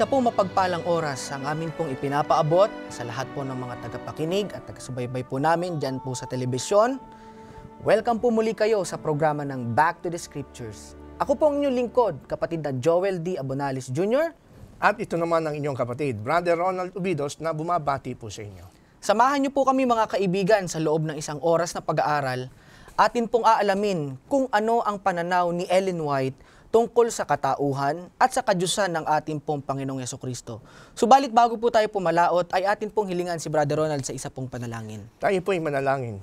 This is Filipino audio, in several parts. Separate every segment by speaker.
Speaker 1: Isa po mapagpalang oras ang amin pong ipinapaabot sa lahat po ng mga tagapakinig at tagasubaybay po namin dyan po sa telebisyon. Welcome po muli kayo sa programa ng Back to the Scriptures. Ako po ang inyong lingkod, kapatid na Joel D. Abonalis Jr. At ito naman ang inyong kapatid, Brother Ronald Ubidos na bumabati po sa inyo. Samahan niyo po kami mga kaibigan sa loob ng isang oras na pag-aaral. Atin pong aalamin kung ano ang pananaw ni Ellen White tungkol sa katauhan at sa kadyusan ng ating pong Panginoong Yeso Kristo. Subalit bago po tayo pumalaot ay atin pong hilingan si Brother Ronald sa isa pong panalangin. Tayo po ay manalangin.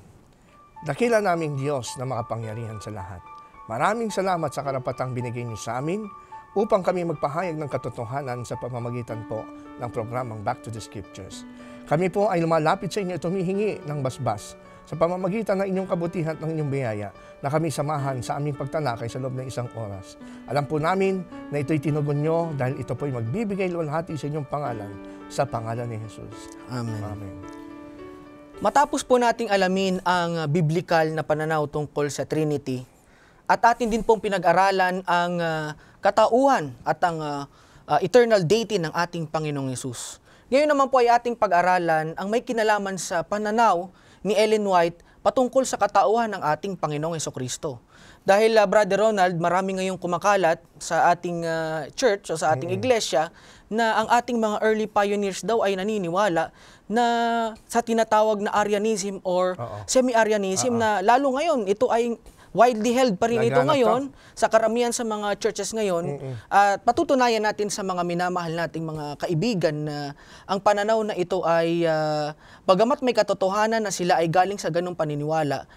Speaker 1: Dakila naming Diyos na makapangyarihan sa lahat.
Speaker 2: Maraming salamat sa karapatang binigay niyo sa amin upang kami magpahayag ng katotohanan sa pamamagitan po ng programang Back to the Scriptures. Kami po ay lumalapit sa inyo at humihingi ng basbas sa pamamagitan ng inyong kabutihan at ng inyong biyaya na kami samahan sa aming pagtalakay sa loob ng isang oras. Alam po namin na ito'y tinugon nyo dahil ito po'y
Speaker 1: magbibigay luwalhati sa inyong pangalan sa pangalan ni Jesus. Amen. Amen. Matapos po nating alamin ang biblikal na pananaw tungkol sa Trinity at atin din pong pinag-aralan ang ah, katauhan at ang uh, eternal deity ng ating Panginoong Yesus. Ngayon naman po ay ating pag-aralan ang may kinalaman sa pananaw ni Ellen White patungkol sa katauhan ng ating Panginoong Kristo. Dahil uh, Brother Ronald, marami ngayong kumakalat sa ating uh, church o sa ating mm-hmm. iglesia na ang ating mga early pioneers daw ay naniniwala na sa tinatawag na Arianism or semi-Arianism na lalo ngayon ito ay widely held pa rin ito ngayon sa karamihan sa mga churches ngayon. Mm-mm. At patutunayan natin sa mga minamahal nating mga kaibigan na ang pananaw na ito ay uh, bagamat may katotohanan na sila ay galing sa ganung paniniwala,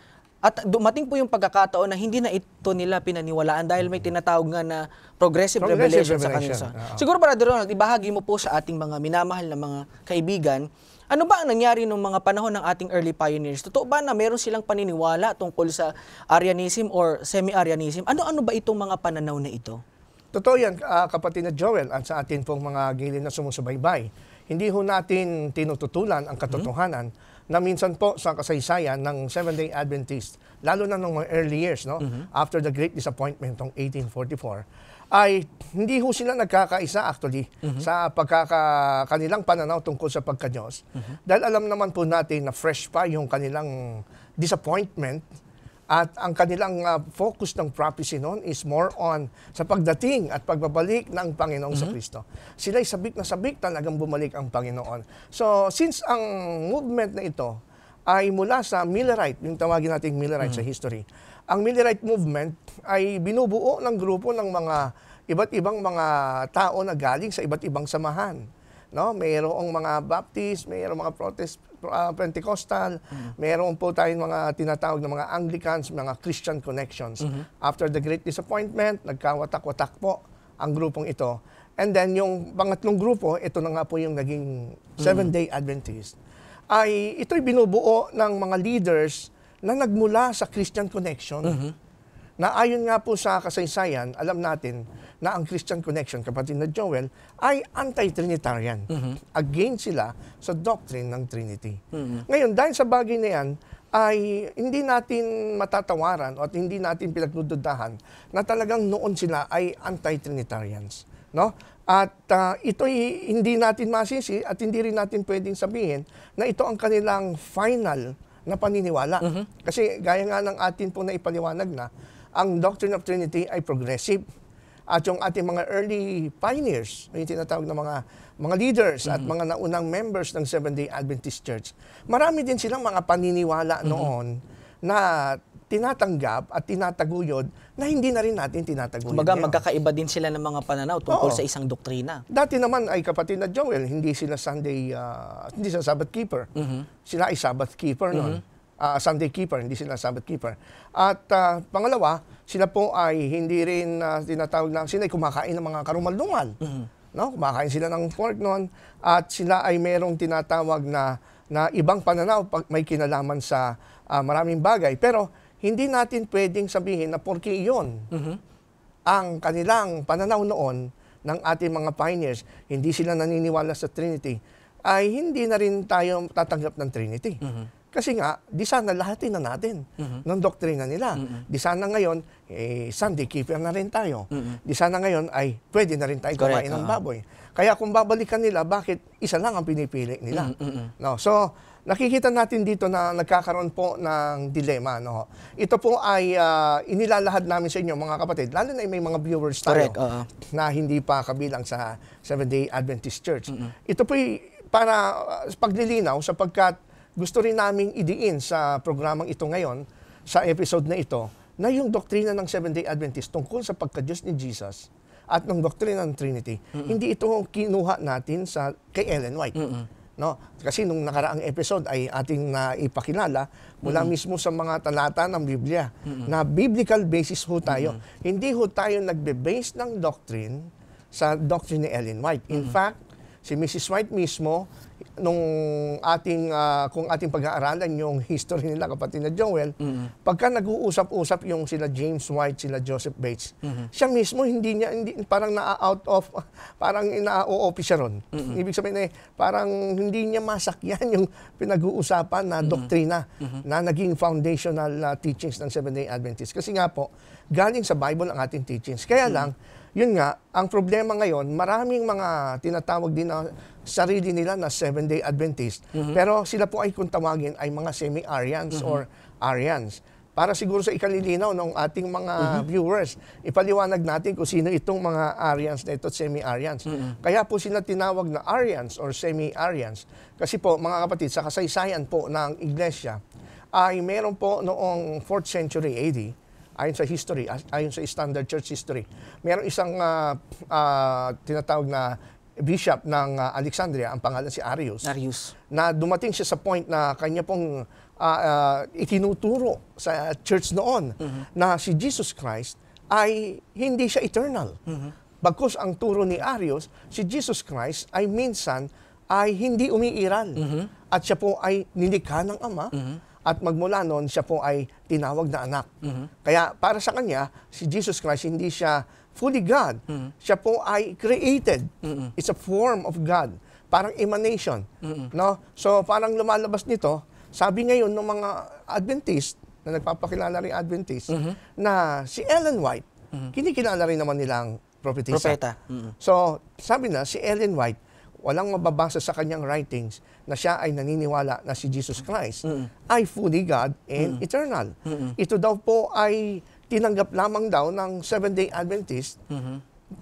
Speaker 1: at dumating po yung pagkakataon na hindi na ito nila pinaniwalaan dahil may tinatawag nga na progressive, progressive revelation, revelation sa kanila. Uh-huh. Siguro, Brother Ronald, ibahagi mo po sa ating mga minamahal na mga kaibigan ano ba ang nangyari nung mga panahon ng ating early pioneers? Totoo ba na meron silang paniniwala tungkol sa Arianism or semi-Arianism? Ano-ano ba itong mga pananaw na ito? Totoo yan, uh, kapatid na Joel, at sa atin
Speaker 2: pong mga gilid na sumusubaybay. Hindi ho natin tinututulan ang katotohanan mm-hmm. na minsan po sa kasaysayan ng Seventh-day Adventist, lalo na nung mga early years, no? Mm-hmm. after the Great Disappointment ng 1844, ay hindi ho sila nagkakaisa actually mm-hmm. sa pagkaka kanilang pananaw tungkol sa pagkanyos. Mm-hmm. Dahil alam naman po natin na fresh pa yung kanilang disappointment at ang kanilang uh, focus ng prophecy noon is more on sa pagdating at pagbabalik ng Panginoong mm-hmm. sa Kristo. Sila'y sabik na sabik talagang bumalik ang Panginoon. So, since ang movement na ito ay mula sa Millerite, yung tawagin nating Millerite mm-hmm. sa history, ang Millerite Movement ay binubuo ng grupo ng mga iba't ibang mga tao na galing sa iba't ibang samahan. No, mayroong mga Baptist, mayroong mga Protest, uh, Pentecostal, mm-hmm. mayroon po tayong mga tinatawag na mga Anglicans, mga Christian connections. Mm-hmm. After the Great Disappointment, nagkawatak-watak po ang grupong ito. And then yung pangatlong grupo, ito na nga po yung naging mm-hmm. Seventh-day Adventist, ay ito'y binubuo ng mga leaders na nagmula sa Christian Connection. Mm-hmm. Na ayon nga po sa kasaysayan, alam natin na ang Christian Connection, kapatid na Joel, ay anti-Trinitarian. Mm-hmm. Against sila sa doctrine ng Trinity. Mm-hmm. Ngayon, dahil sa bagay na yan, ay hindi natin matatawaran at hindi natin pinagdududahan na talagang noon sila ay anti-Trinitarians. No? At uh, ah, ito hindi natin masisi at hindi rin natin pwedeng sabihin na ito ang kanilang final na paniniwala. Mm-hmm. Kasi gaya nga ng atin pong naipaliwanag na, ang Doctrine of Trinity ay progressive. At yung ating mga early pioneers, yung tinatawag ng mga mga leaders mm-hmm. at mga naunang members ng Seventh-day Adventist Church, marami din silang mga paniniwala mm-hmm. noon na tinatanggap at tinataguyod na
Speaker 1: hindi na rin natin
Speaker 2: tinataguyod. Kumbaga,
Speaker 1: magkakaiba din sila ng mga pananaw tungkol Oo. sa isang doktrina.
Speaker 2: Dati naman ay kapatid na Joel, hindi sila Sunday, uh, hindi sila Sabbath keeper. Mm-hmm. Sila ay Sabbath keeper noon. Mm-hmm. Uh, Sunday keeper, hindi sila Sabbath keeper. At uh, pangalawa, sila po ay hindi rin uh, tinatawag na, sila ay kumakain ng mga karumalungan. Mm-hmm. No? Kumakain sila ng pork noon at sila ay merong tinatawag na na ibang pananaw pag may kinalaman sa uh, maraming bagay. Pero hindi natin pwedeng sabihin na porke iyon mm-hmm. ang kanilang pananaw noon ng ating mga pioneers, hindi sila naniniwala sa Trinity, ay hindi na rin tayo tatanggap ng Trinity. Mm-hmm. Kasi nga, di sana lahatin na natin mm-hmm. ng doktrina nila. Mm-hmm. Di sana ngayon, eh, Sunday keeper na rin tayo. Mm-hmm. Di sana ngayon ay pwede na rin tayo Correct, kumain uh-huh. ng ah. baboy. Kaya kung babalikan nila, bakit isa lang ang pinipili nila? Mm-hmm. No, so, nakikita natin dito na nagkakaroon po ng dilema. No? Ito po ay uh, inilalahad namin sa inyo mga kapatid, lalo na may mga viewers tayo Correct, uh-huh. na hindi pa kabilang sa Seventh-day Adventist Church. Mm-hmm. Ito po ay para uh, paglilinaw sapagkat gusto rin naming idiin sa programang ito ngayon, sa episode na ito, na yung doktrina ng Seventh-day Adventist tungkol sa pagka-Diyos ni Jesus at ng doktrina ng Trinity, mm-hmm. hindi ito kinuha natin sa kay Ellen White. Mm-hmm No? Kasi nung nakaraang episode ay ating naipakilala mula mm-hmm. mismo sa mga talata ng Biblia mm-hmm. na biblical basis ho tayo. Mm-hmm. Hindi ho tayo nagbe-base ng doctrine sa doctrine ni Ellen White. In mm-hmm. fact, si Mrs. White mismo nung ating uh, kung ating pag-aaralan yung history nila kapatid na Joel, mm-hmm. pagka nag-uusap-usap yung sila James White, sila Joseph Bates, mm-hmm. siya mismo hindi niya hindi parang na-out of parang ina-OOP siya ron. Mm-hmm. Ibig sabihin eh parang hindi niya masakyan yung pinag-uusapan na mm-hmm. doktrina mm-hmm. na naging foundational uh, teachings ng Seventh-day Adventist. Kasi nga po, galing sa Bible ang ating teachings. Kaya mm-hmm. lang yun nga, ang problema ngayon, maraming mga tinatawag din na sarili nila na Seventh-day Adventist. Mm-hmm. Pero sila po ay kung tawagin ay mga semi-Aryans mm-hmm. or Aryans. Para siguro sa ikalilinaw ng ating mga mm-hmm. viewers, ipaliwanag natin kung sino itong mga Aryans na ito semi-Aryans. Mm-hmm. Kaya po sila tinawag na Aryans or semi-Aryans. Kasi po, mga kapatid, sa kasaysayan po ng Iglesia, ay meron po noong 4th century AD, ayon sa history, ayon sa standard church history. Merong isang uh, uh, tinatawag na bishop ng uh, Alexandria, ang pangalan si Arius. Arius. Na dumating siya sa point na kanya pong uh, uh, itinuturo sa church noon mm-hmm. na si Jesus Christ ay hindi siya eternal. Mm-hmm. Bagkus ang turo ni Arius, si Jesus Christ ay minsan ay hindi umiiral. Mm-hmm. At siya po ay nilikha ng Ama. Mm-hmm at magmula noon, siya po ay tinawag na anak. Mm-hmm. Kaya para sa kanya, si Jesus Christ, hindi siya fully God. Mm-hmm. Siya po ay created. Mm-hmm. It's a form of God. Parang emanation. Mm-hmm. No? So parang lumalabas nito, sabi ngayon ng mga Adventist, na nagpapakilala rin Adventist, mm-hmm. na si Ellen White, mm-hmm. kinikilala rin naman nilang prophetisa. Mm-hmm. So sabi na, si Ellen White, walang mababasa sa kanyang writings na siya ay naniniwala na si Jesus Christ mm-hmm. ay fully God and mm-hmm. eternal. Mm-hmm. Ito daw po ay tinanggap lamang daw ng Seventh-day Adventist mm-hmm.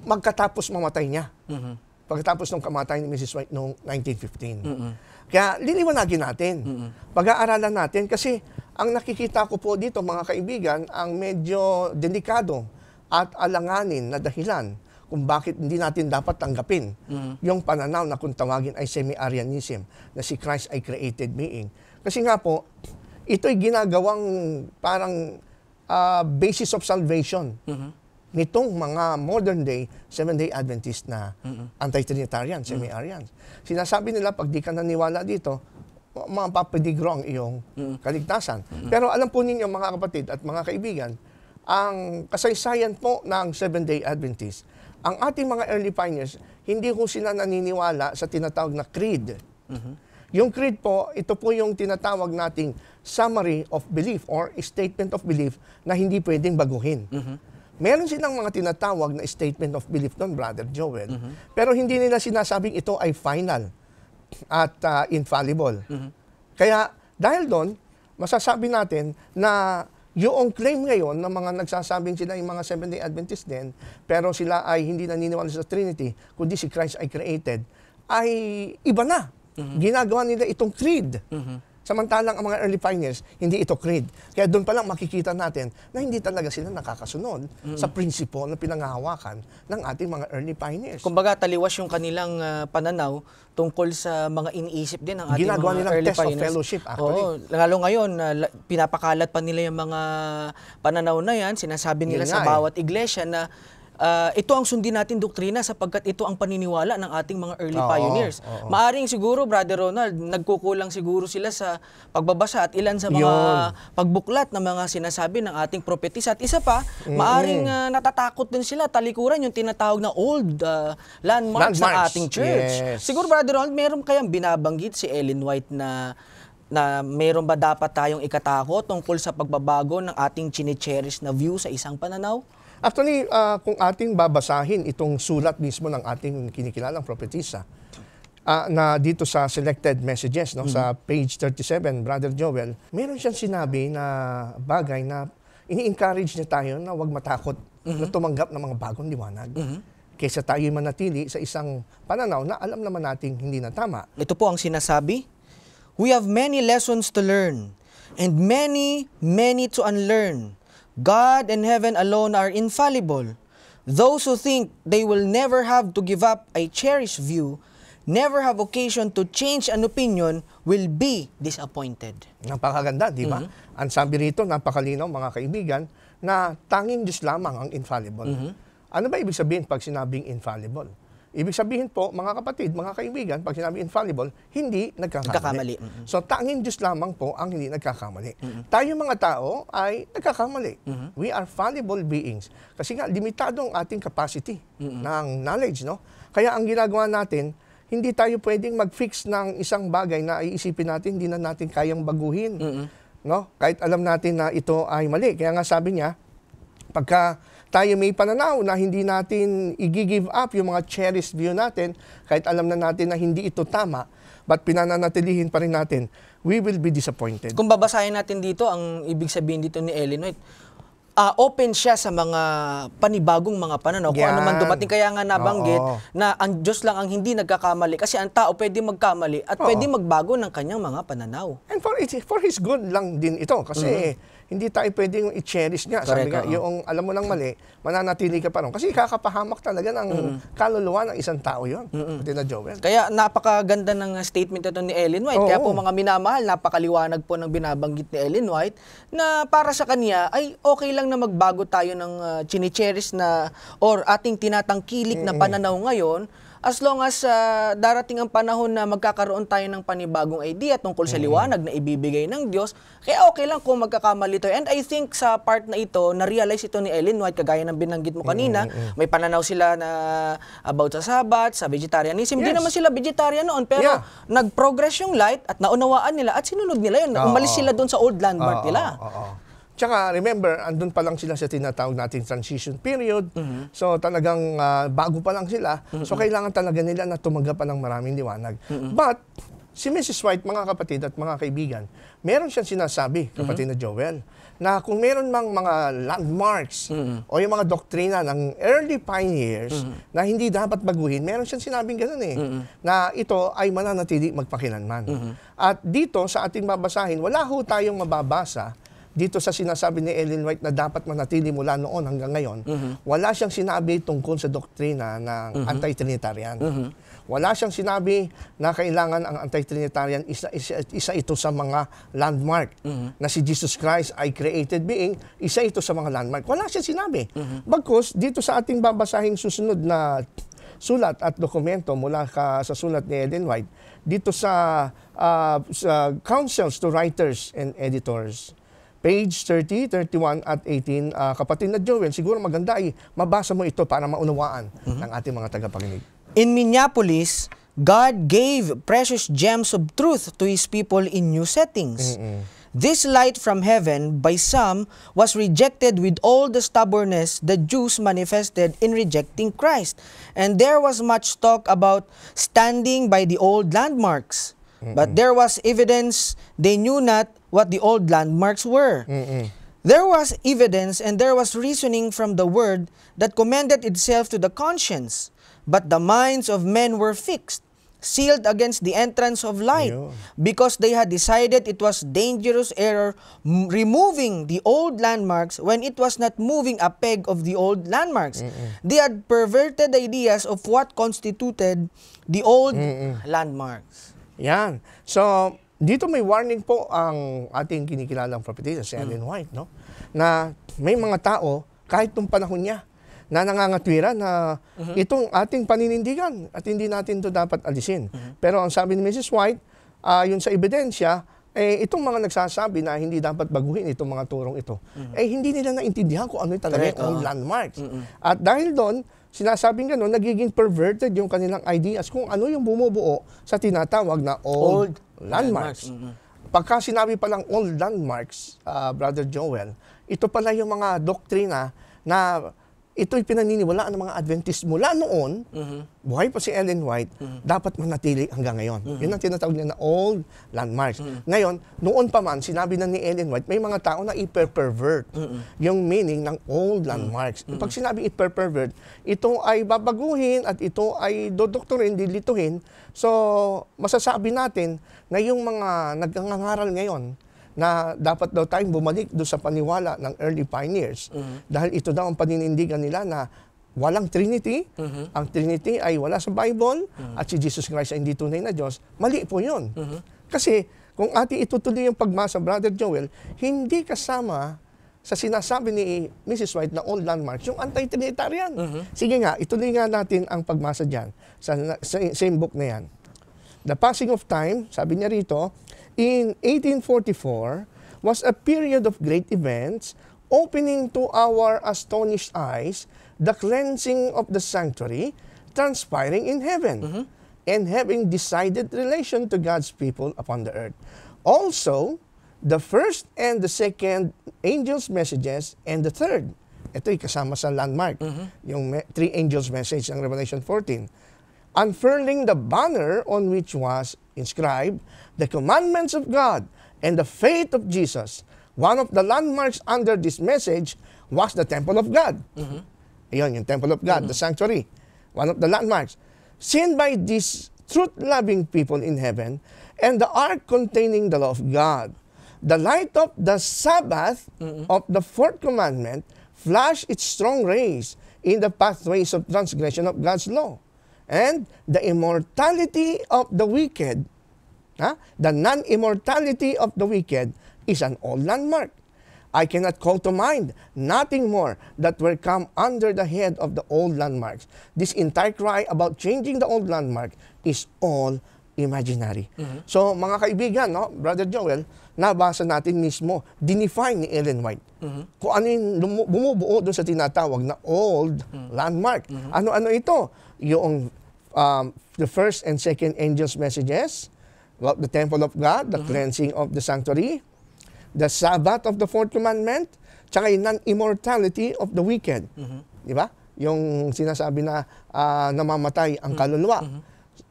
Speaker 2: magkatapos mamatay niya. Mm-hmm. Pagkatapos ng kamatay ni Mrs. White noong 1915. Mm-hmm. Kaya liliwanagin natin. Mm-hmm. Pag-aaralan natin kasi ang nakikita ko po dito mga kaibigan ang medyo delikado at alanganin na dahilan kung bakit hindi natin dapat tanggapin mm. yung pananaw na kung tawagin ay semi-Arianism, na si Christ ay created being. Kasi nga po, ito'y ginagawang parang uh, basis of salvation mm-hmm. nitong mga modern day Seventh-day Adventist na mm-hmm. anti-Trinitarian, semi arian Mm-hmm. Sinasabi nila, pag di ka naniwala dito, mapapadigro ang iyong mm-hmm. kaligtasan. Mm-hmm. Pero alam po ninyo mga kapatid at mga kaibigan, ang kasaysayan po ng Seventh-day Adventist ang ating mga early pioneers, hindi ho sila naniniwala sa tinatawag na creed. Mm-hmm. Yung creed po, ito po yung tinatawag nating summary of belief or statement of belief na hindi pwedeng baguhin. Mm-hmm. Meron silang mga tinatawag na statement of belief doon, Brother Joel. Mm-hmm. Pero hindi nila sinasabing ito ay final at uh, infallible. Mm-hmm. Kaya dahil doon, masasabi natin na yung claim ngayon ng mga nagsasabing sila yung mga Seventh-day Adventists din, pero sila ay hindi naniniwala sa Trinity, kundi si Christ ay created, ay iba na. Mm-hmm. Ginagawa nila itong creed. Mm-hmm. Samantalang ang mga early pioneers, hindi ito creed. Kaya doon pa lang makikita natin na hindi talaga sila nakakasunod mm-hmm. sa mm. prinsipo na pinangahawakan
Speaker 1: ng ating mga early pioneers. Kumbaga taliwas yung kanilang uh, pananaw tungkol sa mga iniisip din ng ating Ginagawa mga nilang early test pioneers. of fellowship actually. Oo, lalo ngayon, uh, pinapakalat pa nila yung mga pananaw na yan, sinasabi nila Yun sa eh. bawat eh. iglesia na Uh, ito ang sundin natin doktrina sapagkat ito ang paniniwala ng ating mga early oo, pioneers. Oo. Maaring siguro, Brother Ronald, nagkukulang siguro sila sa pagbabasa at ilan sa mga Yun. pagbuklat ng mga sinasabi ng ating propetis. At isa pa, mm-hmm. maaring uh, natatakot din sila, talikuran yung tinatawag na old uh, ah, landmarks, landmarks ng ating church. Yes. Siguro, Brother Ronald, meron kayang binabanggit si Ellen White na na meron ba dapat tayong ikatakot tungkol sa pagbabago ng ating chinicherish na view sa isang pananaw?
Speaker 2: Actually, uh, kung ating babasahin itong sulat mismo ng ating kinikilalang propetisa, uh, na dito sa selected messages, no, mm. sa mm-hmm. page 37, Brother Joel, meron siyang sinabi na bagay na ini-encourage niya tayo na huwag matakot mm-hmm. na tumanggap ng mga bagong liwanag. Mm-hmm kaysa tayo manatili sa isang pananaw
Speaker 1: na alam naman nating hindi na tama. Ito po ang sinasabi, We have many lessons to learn and many, many to unlearn. God and heaven alone are infallible. Those who think they will never have to give up a cherished view, never have occasion to change an opinion, will be disappointed.
Speaker 2: Napakaganda, di ba? Mm-hmm. Ang sabi rito, napakalinaw mga kaibigan, na tanging Diyos lamang ang infallible. Mm-hmm. Ano ba ibig sabihin pag sinabing infallible? Ibig sabihin po, mga kapatid, mga kaibigan, pag sinabi infallible, hindi nagkakamali. nagkakamali. Mm-hmm. So tanging Diyos lamang po ang hindi nagkakamali. Mm-hmm. Tayo mga tao ay nagkakamali. Mm-hmm. We are fallible beings. Kasi nga, limitado ang ating capacity mm-hmm. ng knowledge. no Kaya ang ginagawa natin, hindi tayo pwedeng mag-fix ng isang bagay na iisipin natin, hindi na natin kayang baguhin. Mm-hmm. No? Kahit alam natin na ito ay mali. Kaya nga sabi niya, pagka tayo may pananaw na hindi natin i-give up yung mga cherished view natin kahit alam na natin na hindi ito tama but pinananatilihin pa rin natin, we will be disappointed. Kung
Speaker 1: babasahin natin dito, ang ibig sabihin dito ni Ellen White, uh, open siya sa mga panibagong mga pananaw. Yan. Kung ano man dumating. Kaya nga nabanggit Oo. na ang Diyos lang ang hindi nagkakamali. Kasi ang tao pwede magkamali at Oo. pwede magbago ng kanyang mga pananaw. And for, it,
Speaker 2: for His good lang din ito. Kasi mm-hmm hindi tayo pwedeng i-cherish niya. Correct, Sabi nga, uh yung alam mo lang mali, eh, mananatili ka pa ron. Kasi kakapahamak talaga ng mm kaluluwa ng isang tao yun. Mm -hmm. na Joel.
Speaker 1: Kaya napakaganda ng uh, statement ito ni Ellen White. Oo. Kaya po mga minamahal, napakaliwanag po ng binabanggit ni Ellen White na para sa kanya ay okay lang na magbago tayo ng uh, chinicherish na or ating tinatangkilik mm -hmm. na pananaw ngayon as long as uh, darating ang panahon na magkakaroon tayo ng panibagong idea tungkol sa mm. liwanag na ibibigay ng Diyos, kaya okay lang kung magkakamali tayo. And I think sa part na ito, na-realize ito ni Ellen White, kagaya ng binanggit mo mm, kanina, mm, may pananaw sila na about sa Sabbath, sa vegetarianism. Hindi yes. naman sila vegetarian noon, pero yeah. nag-progress yung light at naunawaan nila at sinunod nila yun. Ah, Umalis sila ah. doon sa old landmark nila. Oo,
Speaker 2: oo, oo. Tsaka remember, andun pa lang sila sa tinatawag nating transition period. Mm-hmm. So talagang uh, bago pa lang sila. Mm-hmm. So kailangan talaga nila na tumaga pa ng maraming liwanag. Mm-hmm. But si Mrs. White, mga kapatid at mga kaibigan, meron siyang sinasabi, mm-hmm. kapatid mm-hmm. na Joel, na kung meron mang mga landmarks mm-hmm. o yung mga doktrina ng early pioneers mm-hmm. na hindi dapat baguhin, meron siyang sinabing ganun eh, mm-hmm. na ito ay mananatili magpakilanman. Mm-hmm. At dito sa ating babasahin, wala ho tayong mababasa dito sa sinasabi ni Ellen White na dapat manatili mula noon hanggang ngayon, mm-hmm. wala siyang sinabi tungkol sa doktrina ng mm-hmm. anti-Trinitarian. Mm-hmm. Wala siyang sinabi na kailangan ang anti-Trinitarian isa, isa, isa ito sa mga landmark. Mm-hmm. Na si Jesus Christ ay created being, isa ito sa mga landmark. Wala siyang sinabi. Mm-hmm. Bagkus, dito sa ating babasahing susunod na sulat at dokumento mula ka, sa sulat ni Ellen White dito sa, uh, sa Councils to Writers and Editors page 30, 31 at 18. Uh, ah, kapatid na Joel, siguro maganda ay mabasa mo ito para maunawaan mm-hmm. ng ating mga tagapakinig. In Minneapolis,
Speaker 1: God gave precious gems of truth to His people in new settings. Mm-hmm. This light from heaven by some was rejected with all the stubbornness the Jews manifested in rejecting Christ. And there was much talk about standing by the old landmarks. Mm-mm. But there was evidence they knew not what the old landmarks were. Mm-mm. There was evidence and there was reasoning from the word that commended itself to the conscience. But the minds of men were fixed, sealed against the entrance of light, because they had decided it was dangerous error m- removing the old landmarks when it was not moving a peg of the old landmarks. Mm-mm. They had perverted ideas of what constituted the old Mm-mm. landmarks. Yan. So, dito may warning po ang
Speaker 2: ating kinikilalang prophetess, si Ellen mm. White, no? na may mga tao, kahit nung panahon niya, na nangangatwira na uh-huh. itong ating paninindigan at hindi natin to dapat alisin. Uh-huh. Pero ang sabi ni Mrs. White, uh, yun sa ebidensya, eh, itong mga nagsasabi na hindi dapat baguhin itong mga turong ito, mm-hmm. eh hindi nila naintindihan kung ano talaga yung uh-huh. At dahil doon, sinasabing gano'n, nagiging perverted yung kanilang ideas kung ano yung bumubuo sa tinatawag na old, old landmarks. landmarks. Mm-hmm. Pagka sinabi pa ng old landmarks, uh, Brother Joel, ito pala yung mga doktrina na ito'y pinaniniwalaan ng mga Adventist mula noon, mm-hmm. buhay pa si Ellen White, mm-hmm. dapat manatili hanggang ngayon. Mm-hmm. Yun ang tinatawag niya na old landmarks. Mm-hmm. Ngayon, noon pa man, sinabi na ni Ellen White, may mga tao na iperpervert mm-hmm. yung meaning ng old mm-hmm. landmarks. Mm-hmm. Pag sinabi iper-pervert, ito ay babaguhin at ito ay dodoktorin, dilituhin. So, masasabi natin na yung mga nagngangaral ngayon, na dapat daw tayong bumalik doon sa paniwala ng early pioneers. Mm-hmm. Dahil ito daw ang paninindigan nila na walang Trinity, mm-hmm. ang Trinity ay wala sa Bible, mm-hmm. at si Jesus Christ ay hindi tunay na Diyos. Mali po yun. Mm-hmm. Kasi kung ating itutuloy yung pagmasa, Brother Joel, hindi kasama sa sinasabi ni Mrs. White na all landmarks, yung anti-trinitarian. Mm-hmm. Sige nga, ituloy nga natin ang pagmasa dyan sa, sa same book na yan. The passing of time, sabi niya rito, in 1844 was a period of great events, opening to our astonished eyes the cleansing of the sanctuary transpiring in heaven mm -hmm. and having decided relation to God's people upon the earth. Also, the first and the second angels' messages and the third. Ito ay kasama sa landmark, mm -hmm. yung three angels' message ng Revelation 14. Unfurling the banner on which was inscribed, The Commandments of God and the Faith of Jesus. One of the landmarks under this message was the Temple of God. Mm-hmm. Ayun, yung Temple of God, mm-hmm. the sanctuary. One of the landmarks. Seen by these truth-loving people in heaven and the ark containing the law of God. The light of the Sabbath mm-hmm. of the fourth commandment flashed its strong rays in the pathways of transgression of God's law and the immortality of the wicked, huh? the non-immortality of the wicked is an old landmark. I cannot call to mind nothing more that will come under the head of the old landmarks. This entire cry about changing the old landmark is all imaginary. Mm-hmm. So mga kaibigan, no, Brother Joel, nabasa natin mismo, dinefine ni Ellen White. Mm-hmm. Kung ano yung bumubuo doon sa tinatawag na old mm-hmm. landmark. Mm-hmm. Ano-ano ito? Yung um, the first and second angel's messages about the temple of God, the mm-hmm. cleansing of the sanctuary, the Sabbath of the fourth commandment, tsaka yung non-immortality of the wicked. Mm-hmm. Di ba? Yung sinasabi na uh, namamatay ang mm-hmm. kaluluwa. Mm-hmm.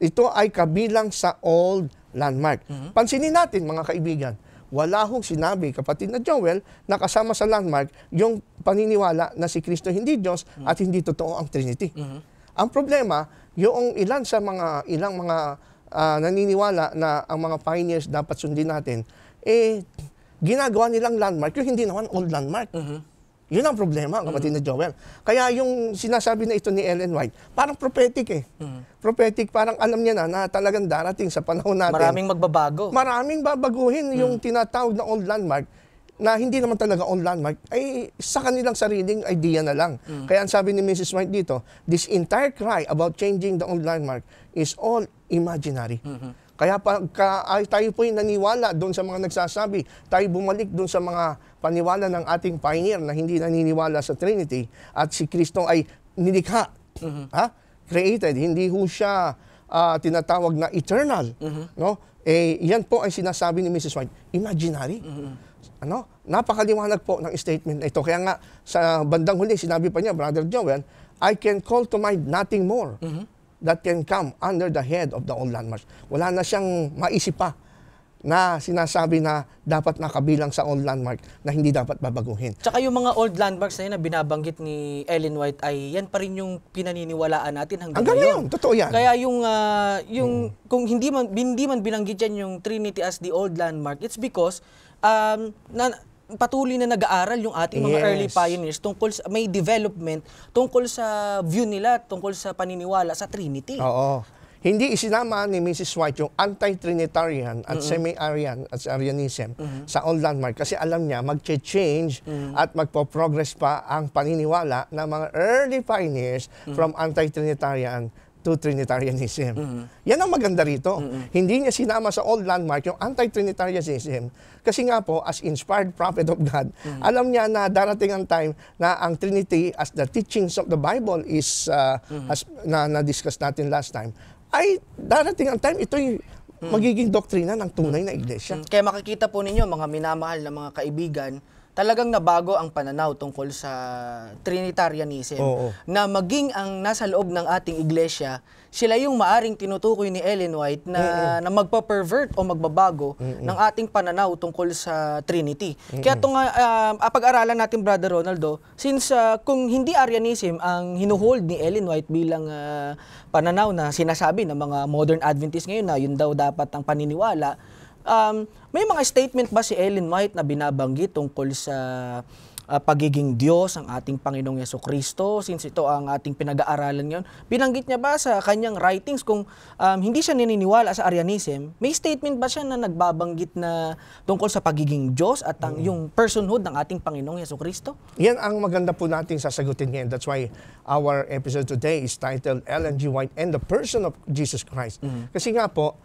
Speaker 2: Ito ay kabilang sa old landmark. Mm-hmm. Pansinin natin mga kaibigan, wala hong sinabi, kapatid na Joel, na kasama sa landmark yung paniniwala na si Kristo hindi Diyos mm-hmm. at hindi totoo ang Trinity. Mm-hmm. Ang problema, yung ilan sa mga ilang mga uh, naniniwala na ang mga pioneers dapat sundin natin, eh, ginagawa nilang landmark yung hindi naman old landmark. Uh-huh. Yun ang problema, kapatid uh-huh. na mm-hmm. Joel. Kaya yung sinasabi na ito ni Ellen White, parang prophetic eh. Uh-huh. Prophetic, parang alam niya na na talagang darating sa panahon natin. Maraming
Speaker 1: magbabago.
Speaker 2: Maraming babaguhin uh-huh. yung mm. tinatawag na old landmark na hindi naman talaga on landmark ay sa kanilang sariling idea na lang. Mm. Kaya ang sabi ni Mrs. White dito, this entire cry about changing the on landmark is all imaginary. Mm-hmm. Kaya pagka ay tayo po naniwala doon sa mga nagsasabi, tayo bumalik doon sa mga paniwala ng ating pioneer na hindi naniniwala sa Trinity at si Kristo ay nilikha. Mm-hmm. Ha? Created, hindi ho siya uh, tinatawag na eternal, mm-hmm. no? Eh yan po ay sinasabi ni Mrs. White, imaginary. Mm-hmm. Ano? Napakaliwanag po ng statement na ito. Kaya nga, sa bandang huli, sinabi pa niya, Brother Joel, I can call to mind nothing more mm -hmm. that can come under the head of the old landmarks. Wala na siyang maisip pa na sinasabi na dapat nakabilang sa old landmark na hindi dapat babaguhin.
Speaker 1: Tsaka yung mga old landmarks na yun na binabanggit ni Ellen White ay yan pa rin yung pinaniniwalaan natin hanggang, hanggang ngayon. ngayon. Totoo yan. Kaya yung, uh, yung hmm. kung hindi man, hindi man binanggit yan yung Trinity as the old landmark, it's because um, na, patuloy na nag-aaral yung ating yes. mga early pioneers tungkol sa, may development tungkol sa view nila, tungkol sa paniniwala sa Trinity. Oo. Hindi
Speaker 2: isinama ni Mrs. White yung anti-Trinitarian at mm-hmm. semi-Aryan at Arianism mm-hmm. sa Old landmark kasi alam niya mag change mm-hmm. at magpo-progress pa ang paniniwala ng mga early pioneers mm-hmm. from anti-Trinitarian to Trinitarianism. Mm-hmm. Yan ang maganda rito. Mm-hmm. Hindi niya sinama sa old landmark yung anti-Trinitarianism kasi nga po, as inspired prophet of God, mm-hmm. alam niya na darating ang time na ang Trinity as the teachings of the Bible is, uh, mm-hmm. as, na na-discuss natin last time, ay
Speaker 1: darating ang time, ito'y mm. magiging doktrina ng tunay na iglesia. Mm-hmm. Kaya makikita po ninyo, mga minamahal na mga kaibigan, talagang nabago ang pananaw tungkol sa Trinitarianism. Oo, oo. Na maging ang nasa loob ng ating iglesia, sila yung maaring tinutukoy ni Ellen White na, mm-hmm. na magpa-pervert o magbabago mm-hmm. ng ating pananaw tungkol sa Trinity. Mm-hmm. Kaya itong uh, ah, ah, pag aralan natin, Brother Ronaldo, since uh, kung hindi Arianism ang hinuhold ni Ellen White bilang uh, pananaw na sinasabi ng mga modern Adventists ngayon na yun daw dapat ang paniniwala, Um, may mga statement ba si Ellen White na binabanggit tungkol sa uh, pagiging Diyos ang ating Panginoong Yeso Kristo since ito ang ating pinag-aaralan ngayon? Binanggit niya ba sa kanyang writings kung um, hindi siya naniniwala sa Arianism, may statement ba siya na nagbabanggit na tungkol sa pagiging Diyos at ang, mm. yung personhood ng ating Panginoong Yeso Kristo? Yan ang maganda po nating sasagutin
Speaker 2: ngayon. That's why our episode today is titled Ellen G. White and the Person of Jesus Christ. Mm. Kasi nga po,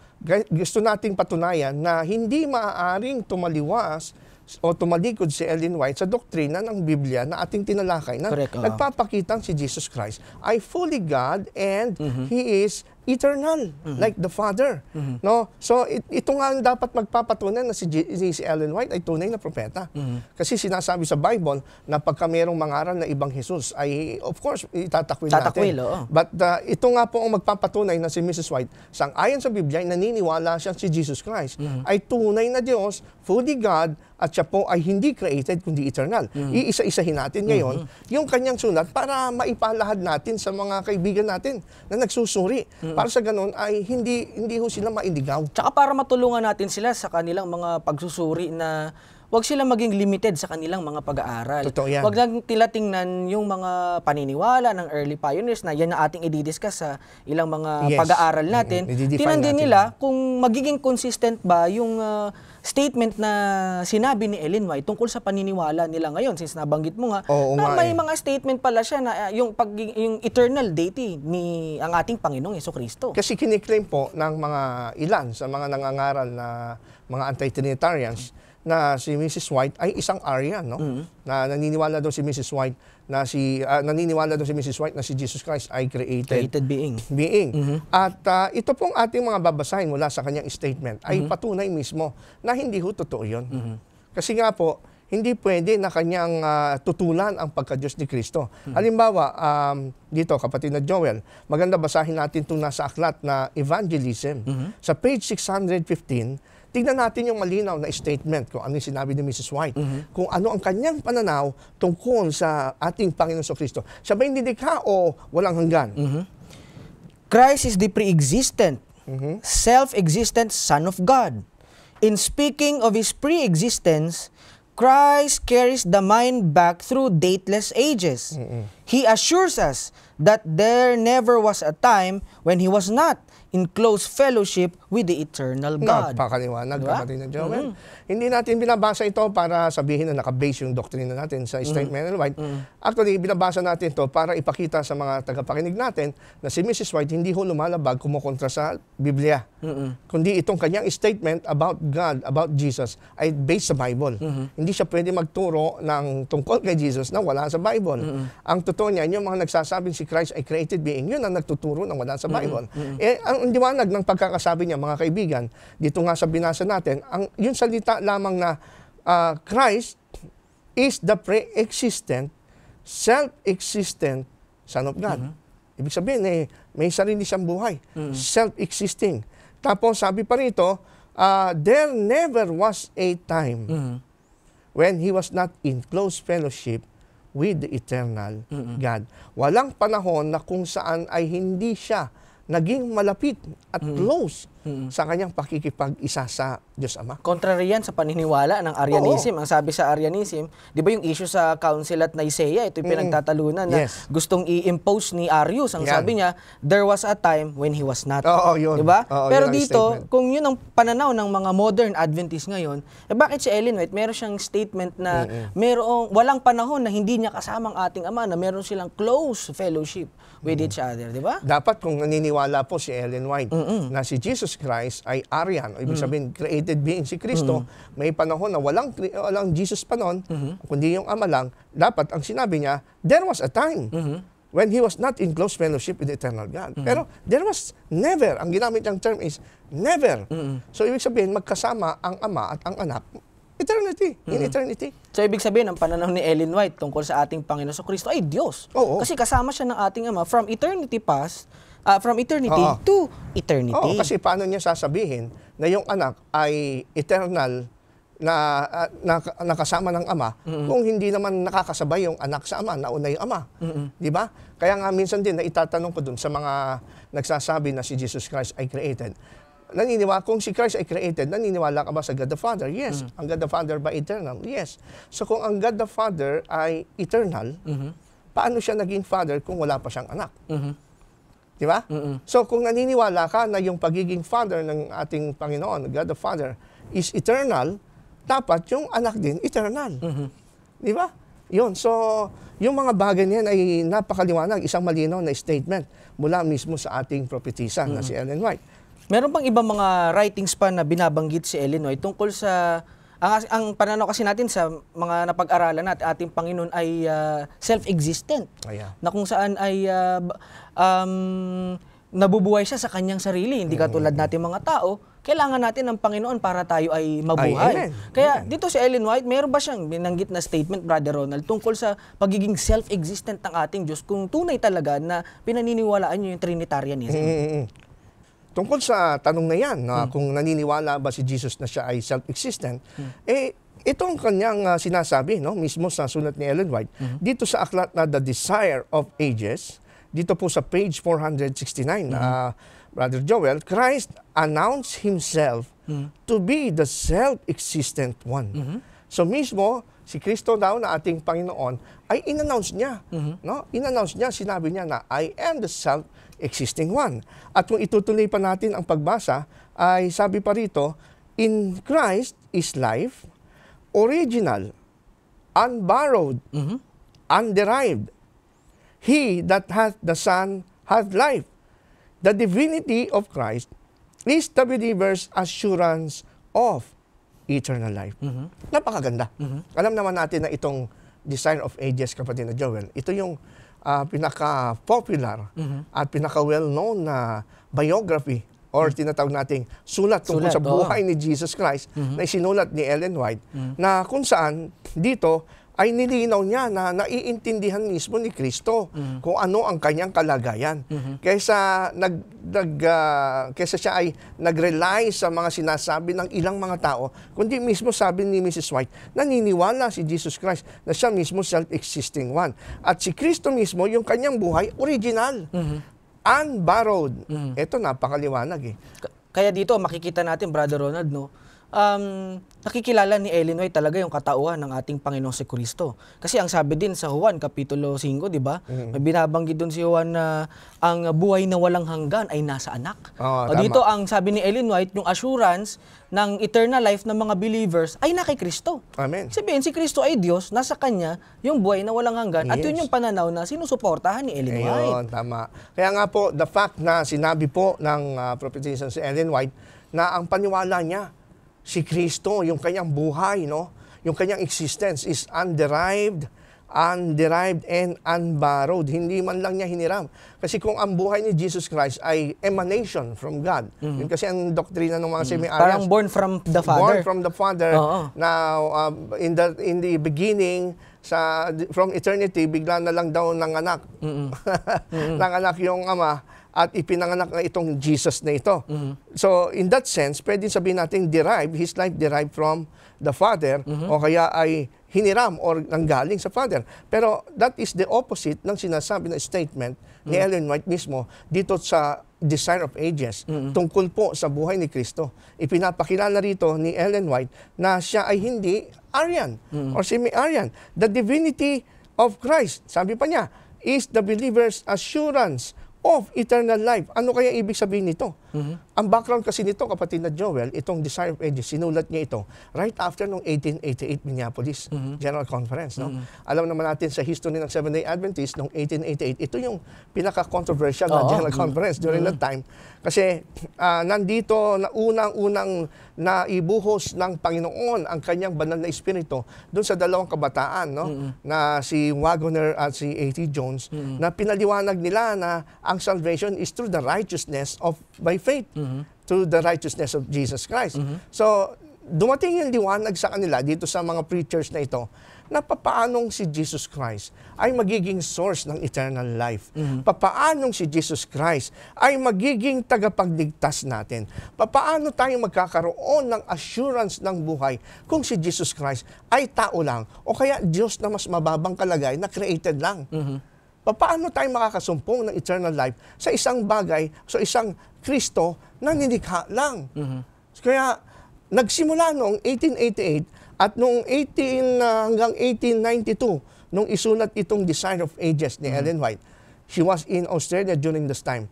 Speaker 2: gusto nating patunayan na hindi maaaring tumaliwas o tumalikod si Ellen White sa doktrina ng Biblia na ating tinalakay na Correct, uh. nagpapakitang si Jesus Christ ay fully God and mm-hmm. He is eternal mm-hmm. like the father mm-hmm. no so it, ito nga ang dapat magpapatunay na si, G, si Ellen White ay tunay na propeta mm-hmm. kasi sinasabi sa Bible na pagka mayroong mangaral na ibang Jesus ay of course itatakwil, itatakwil natin oh. but uh, ito nga po ang magpapatunay na si Mrs. White sang ayon sa Biblia naniniwala siya si Jesus Christ mm-hmm. ay tunay na Diyos fully God at siya po ay hindi created kundi eternal. Mm-hmm. Iisa-isahin natin ngayon mm-hmm. yung kanyang sulat para maipalahad natin sa mga kaibigan natin na nagsusuri. Mm-hmm Mm-hmm. Para sa ganun ay
Speaker 1: hindi hindi ho sila maindigaw. Tsaka para matulungan natin sila sa kanilang mga pagsusuri na wag sila maging limited sa kanilang mga pag-aaral. Totoo yan. Wag lang tila yung mga paniniwala ng early pioneers na yan na ating i-discuss sa ilang mga yes. pag-aaral natin. Mm-hmm. Tinan din nila kung magiging consistent ba yung uh, statement na sinabi ni Ellen White tungkol sa paniniwala nila ngayon since nabanggit mo nga Oo, na may eh. mga statement pala siya na uh, yung pag yung eternal deity ni ang ating Panginoong Heso Kristo. Kasi kiniklaim
Speaker 2: po ng mga ilan sa mga nangangaral na mga anti-trinitarians na si Mrs. White ay isang Aryan no? Mm-hmm. Na naniniwala daw si Mrs. White na si uh, naniniwala doon si Mrs. White na si Jesus Christ ay created, created being. being. Mm -hmm. At uh, ito pong ating mga babasahin mula sa kanyang statement ay mm -hmm. patunay mismo na hindi ho totoo 'yon. Mm -hmm. Kasi nga po hindi pwede na kanyang uh, tutulan ang pagka-Diyos ni Kristo. Mm -hmm. Halimbawa, um, dito kapatid na Joel, maganda basahin natin itong nasa aklat na Evangelism. Mm -hmm. Sa page 615, Tingnan natin yung malinaw na statement ko ano yung sinabi ni Mrs. White. Mm-hmm. Kung ano ang kanyang pananaw tungkol sa ating Panginoon sa Kristo.
Speaker 1: Siya ba hindi o walang hanggan? Mm-hmm. Christ is the pre-existent, mm-hmm. self-existent Son of God. In speaking of His pre-existence, Christ carries the mind back through dateless ages. Mm-hmm. He assures us that there never was a time when He was not in close fellowship with the eternal God. Napakaliwanag, diba? kapatid na Joel. Mm-hmm. Hindi natin binabasa
Speaker 2: ito para sabihin na nakabase yung doktrina natin sa straight mm-hmm. man and white. Mm-hmm. Actually, binabasa natin ito para ipakita sa mga tagapakinig natin na si Mrs. White hindi ho lumalabag kumukontra sa Biblia. Mm-hmm. Kundi itong kanyang statement about God, about Jesus, ay based sa Bible. Mm-hmm. Hindi siya pwede magturo ng tungkol kay Jesus na wala sa Bible. Mm-hmm. Ang totoo niya, yung mga nagsasabing si Christ ay created being, yun ang nagtuturo ng wala sa mm-hmm. Bible. Mm-hmm. Eh, ang ang liwanag ng pagkakasabi niya, mga kaibigan, dito nga sa binasa natin, ang, yung salita lamang na uh, Christ is the pre-existent, self-existent Son of God. Mm-hmm. Ibig sabihin, eh, may sarili siyang buhay, mm-hmm. self-existing. Tapos sabi pa rito, uh, there never was a time mm-hmm. when he was not in close fellowship with the eternal mm-hmm. God. Walang panahon na kung saan ay hindi siya naging malapit at mm
Speaker 1: close mm-hmm. sa kanyang pakikipag-isa sa Diyos Ama. Contrary yan sa paniniwala ng Arianism. Oo. Ang sabi sa Arianism, di ba yung issue sa Council at Nicaea, ito yung mm-hmm. pinagtatalunan na gustong i-impose ni Arius. Ang yan. sabi niya, there was a time when he was not. Oo, yun. Di ba? Oo, Pero yun dito, kung yun ang pananaw ng mga modern Adventists ngayon, eh bakit si Ellen White, meron siyang statement na mm-hmm. merong, walang panahon na hindi niya kasamang ating ama, na meron silang close fellowship with mm-hmm. each other, di ba? Dapat kung naniniwala po si Ellen White mm-hmm.
Speaker 2: na si Jesus Jesus Christ ay Aryan. O ibig hmm. sabihin, created being si Kristo. Hmm. May panahon na walang, walang Jesus pa noon, hmm. kundi yung Ama lang. Dapat ang sinabi niya, there was a time when he was not in close fellowship with eternal God. Mm-hmm. Pero there was never, ang ginamit niyang term is never. Mm-hmm. So ibig sabihin, magkasama ang ama at ang anak
Speaker 1: eternity, mm-hmm. in eternity. So ibig sabihin, ang pananaw ni Ellen White tungkol sa ating Panginoon sa Kristo ay Diyos. Oo, oo. Kasi kasama siya ng ating Ama from eternity past uh, from eternity Oo. to eternity. Oo, kasi
Speaker 2: paano niya sasabihin na yung anak ay eternal na, na, ah, na nakasama ng ama mm-hmm. kung hindi naman nakakasabay yung anak sa ama, nauna yung ama. Mm-hmm. Di ba? Kaya nga minsan din na itatanong ko dun sa mga nagsasabi na si Jesus Christ ay created. Naniniwala, kung si Christ ay created, naniniwala ka ba sa God the Father? Yes. Mm-hmm. Ang God the Father ba eternal? Yes. So kung ang God the Father ay eternal, mm-hmm. paano siya naging Father kung wala pa siyang anak? Mm-hmm. Di ba? Mm-mm. So kung naniniwala ka na yung pagiging father ng ating Panginoon, God the Father, is eternal, dapat yung anak din eternal. Mm-hmm. Di ba? Yun. So, yung mga bagay niyan ay napakaliwanag, isang malinaw na statement mula mismo sa ating propetisa mm-hmm. na si Ellen White.
Speaker 1: Meron pang ibang mga writings pa na binabanggit si Ellen White tungkol sa ang, ang pananaw kasi natin sa mga napag-aralan at ating Panginoon ay uh, self-existent. Oh, yeah. Na kung saan ay uh, um, nabubuhay siya sa kanyang sarili. Hindi mm-hmm. katulad natin mga tao, kailangan natin ng Panginoon para tayo ay mabuhay. Ay, Kaya amen. dito si Ellen White, meron ba siyang binanggit na statement, Brother Ronald, tungkol sa pagiging self-existent ng ating Diyos kung tunay talaga na pinaniniwalaan niyo yung Trinitarianism? Mm-hmm tungkol
Speaker 2: sa tanong na yan, na ah, hmm. kung naniniwala ba si Jesus na siya ay self-existent, hmm. eh, itong kanyang uh, sinasabi, no? mismo sa sulat ni Ellen White, hmm. dito sa aklat na The Desire of Ages, dito po sa page 469, hmm uh, Brother Joel, Christ announced himself hmm to be the self-existent one. hmm So mismo, si Kristo daw na ating Panginoon ay inannounce niya. Mm-hmm. No? Inannounce niya, sinabi niya na, I am the self existing one. At kung itutuloy pa natin ang pagbasa, ay sabi pa rito, In Christ is life, original, unborrowed, mm-hmm. underived. He that hath the Son hath life. The divinity of Christ is the believer's assurance of eternal life. Mm-hmm. Napakaganda. Mm-hmm. Alam naman natin na itong Design of Ages, kapatid na Joel, ito yung uh, pinaka-popular mm-hmm. at pinaka-well-known na biography or mm-hmm. tinatawag nating sulat tungkol sulat, sa buhay oh. ni Jesus Christ mm-hmm. na isinulat ni Ellen White mm-hmm. na kung saan dito ay nilinaw niya na naiintindihan mismo ni Kristo mm-hmm. kung ano ang kanyang kalagayan. Mm-hmm. Kaysa nag, nag uh, kaysa siya ay nag-rely sa mga sinasabi ng ilang mga tao, kundi mismo sabi ni Mrs. White, naniniwala si Jesus Christ na siya mismo self-existing one. At si Kristo mismo,
Speaker 1: yung kanyang buhay, original. Mm-hmm. Unborrowed. Mm-hmm. Ito, napakaliwanag eh. Kaya dito, makikita natin, Brother Ronald, no? Um, nakikilala ni Ellen White talaga yung katauhan ng ating Panginoong si Kristo. Kasi ang sabi din sa Juan Kapitulo 5, di ba? Mm. May binabanggit doon si Juan na ang buhay na walang hanggan ay nasa anak.
Speaker 2: Oh, o dito
Speaker 1: ang sabi ni Ellen White, yung assurance ng eternal life ng mga believers ay na kay Kristo. Amen. Sabihin, si Kristo ay Diyos, nasa Kanya yung buhay na walang hanggan. Yes. At yun yung pananaw na sinusuportahan ni Ellen Ayun, White. tama. Kaya nga po, the fact na sinabi po ng uh, ah, Prophet si
Speaker 2: Ellen White na ang paniwala niya si Kristo, yung kanyang buhay, no? Yung kanyang existence is underived, underived and unborrowed. Hindi man lang niya hiniram. Kasi kung ang buhay ni Jesus Christ ay emanation from God. Mm-hmm. Yun kasi ang doktrina ng mga mm-hmm. semi-arias. Parang born
Speaker 1: from the Father. Born from
Speaker 2: the Father. Oo. Now, uh, in, the, in the beginning, sa from eternity, bigla na lang daw ng anak. Mm-hmm. mm-hmm. ng anak yung ama at ipinanganak na itong Jesus na ito. Mm-hmm. So in that sense, pwede sabihin natin derived, his life derived from the Father mm-hmm. o kaya ay hiniram or nanggaling sa Father. Pero that is the opposite ng sinasabi na statement mm-hmm. ni Ellen White mismo dito sa Desire of Ages mm-hmm. tungkol po sa buhay ni Kristo. Ipinapakilala rito ni Ellen White na siya ay hindi Aryan mm-hmm. or semi-Aryan. The divinity of Christ, sabi pa niya, is the believer's assurance of eternal life. Ano kaya ibig sabihin nito? Mm-hmm. Ang background kasi nito, kapatid na Joel, itong Desire of Ages, sinulat niya ito right after noong 1888 Minneapolis mm-hmm. General Conference. No? Mm-hmm. Alam naman natin sa history ng Seventh-day Adventist noong 1888, ito yung pinaka-controversial na General mm -hmm. Conference during mm-hmm. that mhm. time kasi uh, nandito na unang-unang ibuhos ng Panginoon ang kanyang banal na espiritu doon sa dalawang kabataan no mm-hmm. na si Wagoner at si A.T. Jones mm-hmm. na pinaliwanag nila na ang salvation is through the righteousness of by faith mm-hmm. through the righteousness of Jesus Christ. Mm-hmm. So dumating yung liwanag sa kanila dito sa mga preachers na ito na papaanong si Jesus Christ ay magiging source ng eternal life. Mm-hmm. Papaanong si Jesus Christ ay magiging tagapagligtas natin. Papaano tayo magkakaroon ng assurance ng buhay kung si Jesus Christ ay tao lang o kaya Diyos na mas mababang kalagay na created lang. Mm-hmm. Paano tayo makakasumpong ng eternal life sa isang bagay, sa isang Kristo na nilikha lang? Mm-hmm. Kaya nagsimula noong 1888 at noong 18 uh, ah, hanggang 1892, nung isulat itong Design of Ages ni mm-hmm. Ellen White, she was in Australia during this time.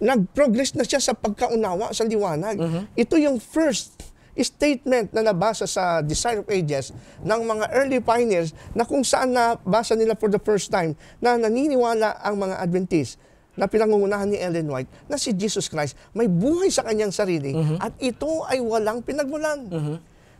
Speaker 2: Nag-progress na siya sa pagkaunawa sa liwanag. Mm-hmm. Ito yung first statement na nabasa sa Desire of Ages ng mga early pioneers na kung saan nabasa nila for the first time na naniniwala ang mga Adventist na pinangungunahan ni Ellen White na si Jesus Christ may buhay sa kanyang sarili mm-hmm. at ito ay walang pinagmulan. Mm-hmm.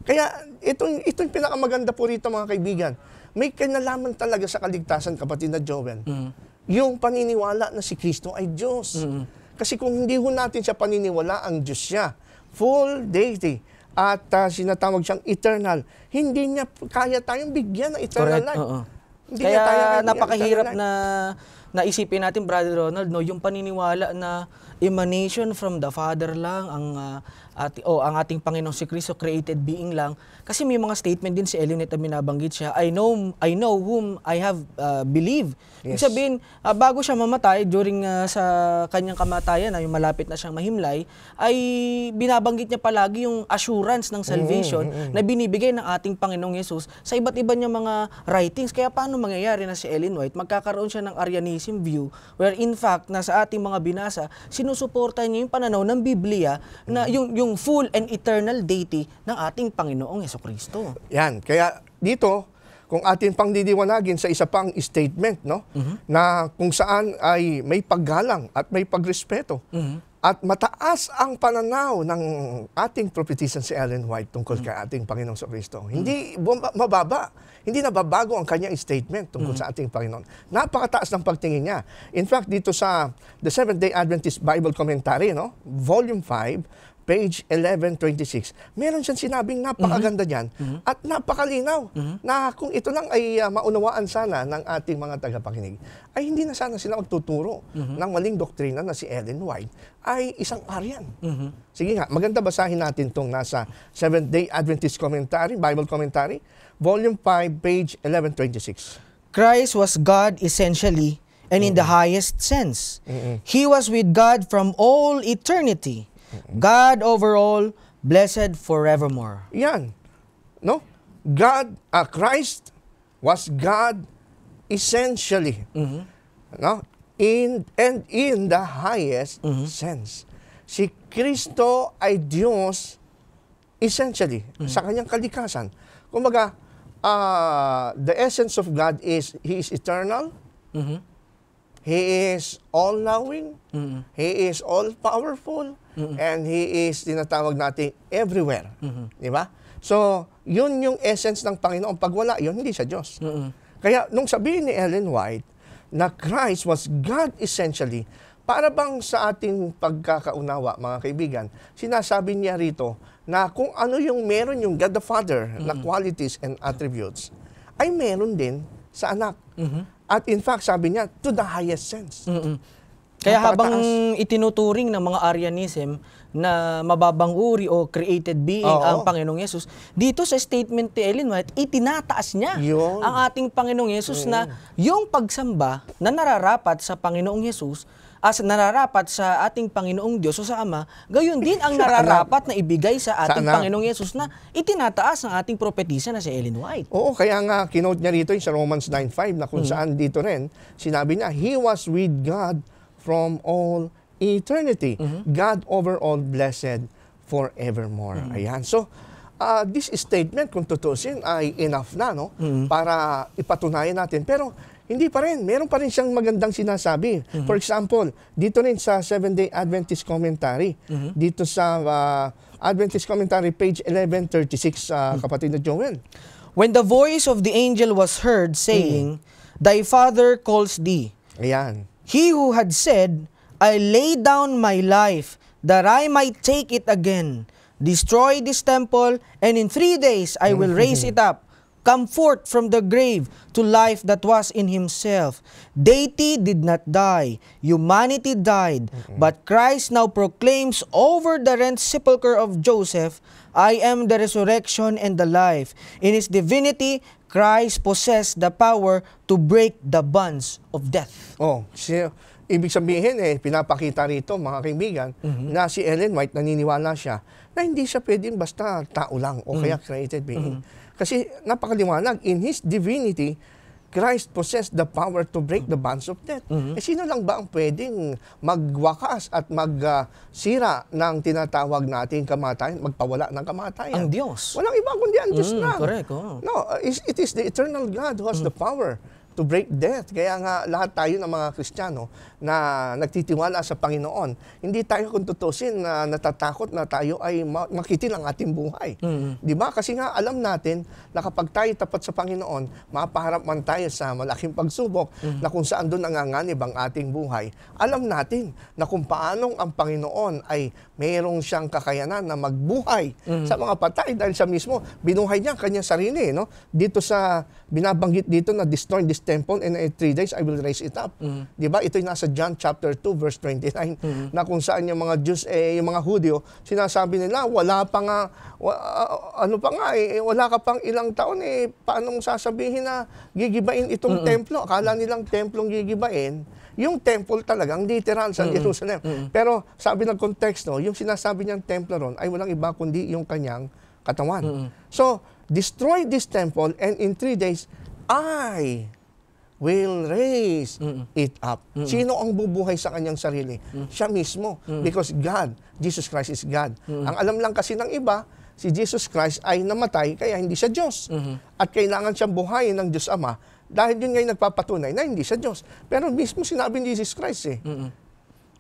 Speaker 2: Kaya itong, itong pinakamaganda po rito mga kaibigan, may kinalaman talaga sa kaligtasan kapatid na Joel. Mm. Yung paniniwala na si Kristo ay Diyos. Mm. Kasi kung hindi ho natin siya paniniwala, ang Diyos siya. Full deity. At uh, sinatawag siyang eternal. Hindi niya kaya tayong bigyan ng eternal Correct. life.
Speaker 1: Hindi kaya tayo napakahirap na naisipin natin, Brother Ronald, no, yung paniniwala na emanation from the Father lang ang uh, at oh, ang ating Panginoong si Kristo created being lang. Kasi may mga statement din si Elionet na binabanggit siya, I know I know whom I have uh, believed. Yes. sabihin, uh, bago siya mamatay during uh, sa kanyang kamatayan, na uh, yung malapit na siyang mahimlay, ay binabanggit niya palagi yung assurance ng salvation mm-hmm. na binibigay ng ating Panginoong Yesus sa iba't iba niya mga writings. Kaya paano mangyayari na si Ellen White magkakaroon siya ng Arianism view where in fact na sa ating mga binasa sinusuporta niya yung pananaw ng Biblia na mm. yung yung yung full and eternal deity ng ating Panginoong Yeso Kristo.
Speaker 2: Yan. Kaya dito, kung atin pang didiwanagin sa isa pang statement, no? Mm-hmm. Na kung saan ay may paggalang at may pagrespeto. Mm-hmm. At mataas ang pananaw ng ating propetisan si Ellen White tungkol mm-hmm. kay ating Panginoong sa Kristo. Mm-hmm. Hindi mhm. mababa. Hindi nababago ang kanyang statement tungkol mm-hmm. sa ating Panginoon. Napakataas ng pagtingin niya. In fact, dito sa The Seventh-day Adventist Bible Commentary, no? Volume 5, page 1126, meron siyang sinabing napakaganda mhm. niyan mm-hmm. at napakalinaw mm-hmm. na kung ito lang ay uh, maunawaan sana ng ating mga tagapakinig, ay hindi na sana sila magtuturo mm-hmm. ng maling doktrina na si Ellen White ay isang Aryan. Mm-hmm. Sige nga, maganda basahin natin tong nasa Seventh-day Adventist Commentary, Bible Commentary,
Speaker 1: Volume 5, page 1126. Christ was God essentially and mm-hmm. in the highest sense. Mm-hmm. He was with God from all eternity. God over all, blessed forevermore. Yan. No?
Speaker 2: God, uh, Christ was God essentially. Mm-hmm. No? In, and in the highest mm-hmm. sense. Si Kristo ay Diyos essentially mm-hmm. sa kanyang kalikasan. Kumbaga, uh, the essence of God is He is eternal, mm-hmm. He is all-knowing, mm-hmm. He is all-powerful, mm-hmm. and He is tinatawag natin everywhere. Mm-hmm. Di ba? So, yun yung essence ng Panginoon. Pag wala yun, hindi siya Diyos. Mm-hmm. Kaya, nung sabihin ni Ellen White na Christ was God essentially, para bang sa ating pagkakaunawa, mga kaibigan, sinasabi niya rito na kung ano yung meron yung God the Father mm-hmm. na qualities and attributes, ay meron din sa anak. Mm-hmm. At in fact, sabi niya, to the
Speaker 1: highest sense. Mm-mm. Kaya habang itinuturing ng mga Arianism na mababang uri o created being Oo. ang Panginoong Yesus, dito sa statement ni Ellen White, itinataas niya Yun. ang ating Panginoong Yesus mm. na yung pagsamba na nararapat sa Panginoong Yesus as nararapat sa ating Panginoong Diyos o sa Ama, gayon din ang nararapat na ibigay sa ating Sana. Panginoong Yesus na itinataas ng ating propetisa na si
Speaker 2: Ellen White. Oo, kaya nga kinote niya rito sa Romans 9.5 na kung hmm. saan dito rin, sinabi niya, He was with God from all eternity. hmm God over all blessed forevermore. Mm-hmm. Ayan. So, uh, this statement, kung tutusin, ay enough na, no? hmm Para ipatunayan natin. Pero, hindi pa rin. Meron pa rin siyang magandang sinasabi. Mm-hmm. For example, dito rin sa Seventh-day Adventist Commentary, mm-hmm. dito sa uh, Adventist Commentary, page 1136, uh, mm-hmm. kapatid na Joel.
Speaker 1: When the voice of the angel was heard saying, mm-hmm. Thy Father calls thee. Ayan. He who had said, I lay down my life that I might take it again. Destroy this temple, and in three days I will mm-hmm. raise it up come forth from the grave to life that was in himself. Deity did not die, humanity died, mm-hmm. but Christ now proclaims over the rent sepulchre of Joseph, I am the resurrection and the life. In his divinity, Christ possessed the power to break the bonds of death.
Speaker 2: Oh, siya ibig sabihin eh, pinapakita rito mga kaibigan, mm-hmm. na si Ellen White naniniwala siya na hindi siya pwedeng basta tao lang o mm-hmm. kaya created being. Mm-hmm kasi napakaliwanag, in His divinity, Christ possessed the power to break the bonds of death. Mm-hmm. Eh sino lang ba ang pwedeng magwakas at magsira ah, uh, ng tinatawag natin kamatayan, magpawala ng kamatayan? Ang Diyos. Walang iba kundi ang Diyos mm, lang. Correct. Oh. No, it is the eternal God who has mm. the power to break death. Kaya nga lahat tayo ng mga Kristiyano na nagtitiwala sa Panginoon, hindi tayo kung tutusin na natatakot na tayo ay makitin ang ating buhay. Mm-hmm. 'Di ba? Kasi nga alam natin na kapag tayo tapat sa Panginoon, mapaharap man tayo sa malaking pagsubok mm-hmm. na kung saan doon nanganganib ang ating buhay. Alam natin na kung paanong ang Panginoon ay mayroong siyang kakayanan na magbuhay mm-hmm. sa mga patay dahil siya mismo binuhay niya ang kanyang sarili, no? Dito sa binabanggit dito na destroy, destroy temple and in three days I will raise it up. Mm. Di ba? Ito yung nasa John chapter 2 verse 29 mm. Mm-hmm. na kung saan yung mga Jews, eh, yung mga Hudyo, sinasabi nila, wala pa nga, uh, ano pa nga, eh, eh, wala ka pang ilang taon, eh, paano mong sasabihin na gigibain itong Mm-mm. templo? Akala nilang templong gigibain, yung temple talaga, talagang literal sa Mm-mm. Jerusalem. Mm-mm. Pero sabi ng konteksto, yung sinasabi niyang templo ron ay walang iba kundi yung kanyang katawan. Mm-mm. So, destroy this temple and in three days, I will raise Mm-mm. it up. Mm-mm. Sino ang bubuhay sa kanyang sarili? Mm-mm. Siya mismo. Mm-mm. Because God, Jesus Christ is God. Mm-mm. Ang alam lang kasi ng iba, si Jesus Christ ay namatay kaya hindi siya Diyos. Mm-hmm. At kailangan siyang buhayin ng Diyos Ama dahil yun ngayon nagpapatunay na hindi siya Diyos. Pero mismo sinabi ni Jesus Christ eh, mm-hmm.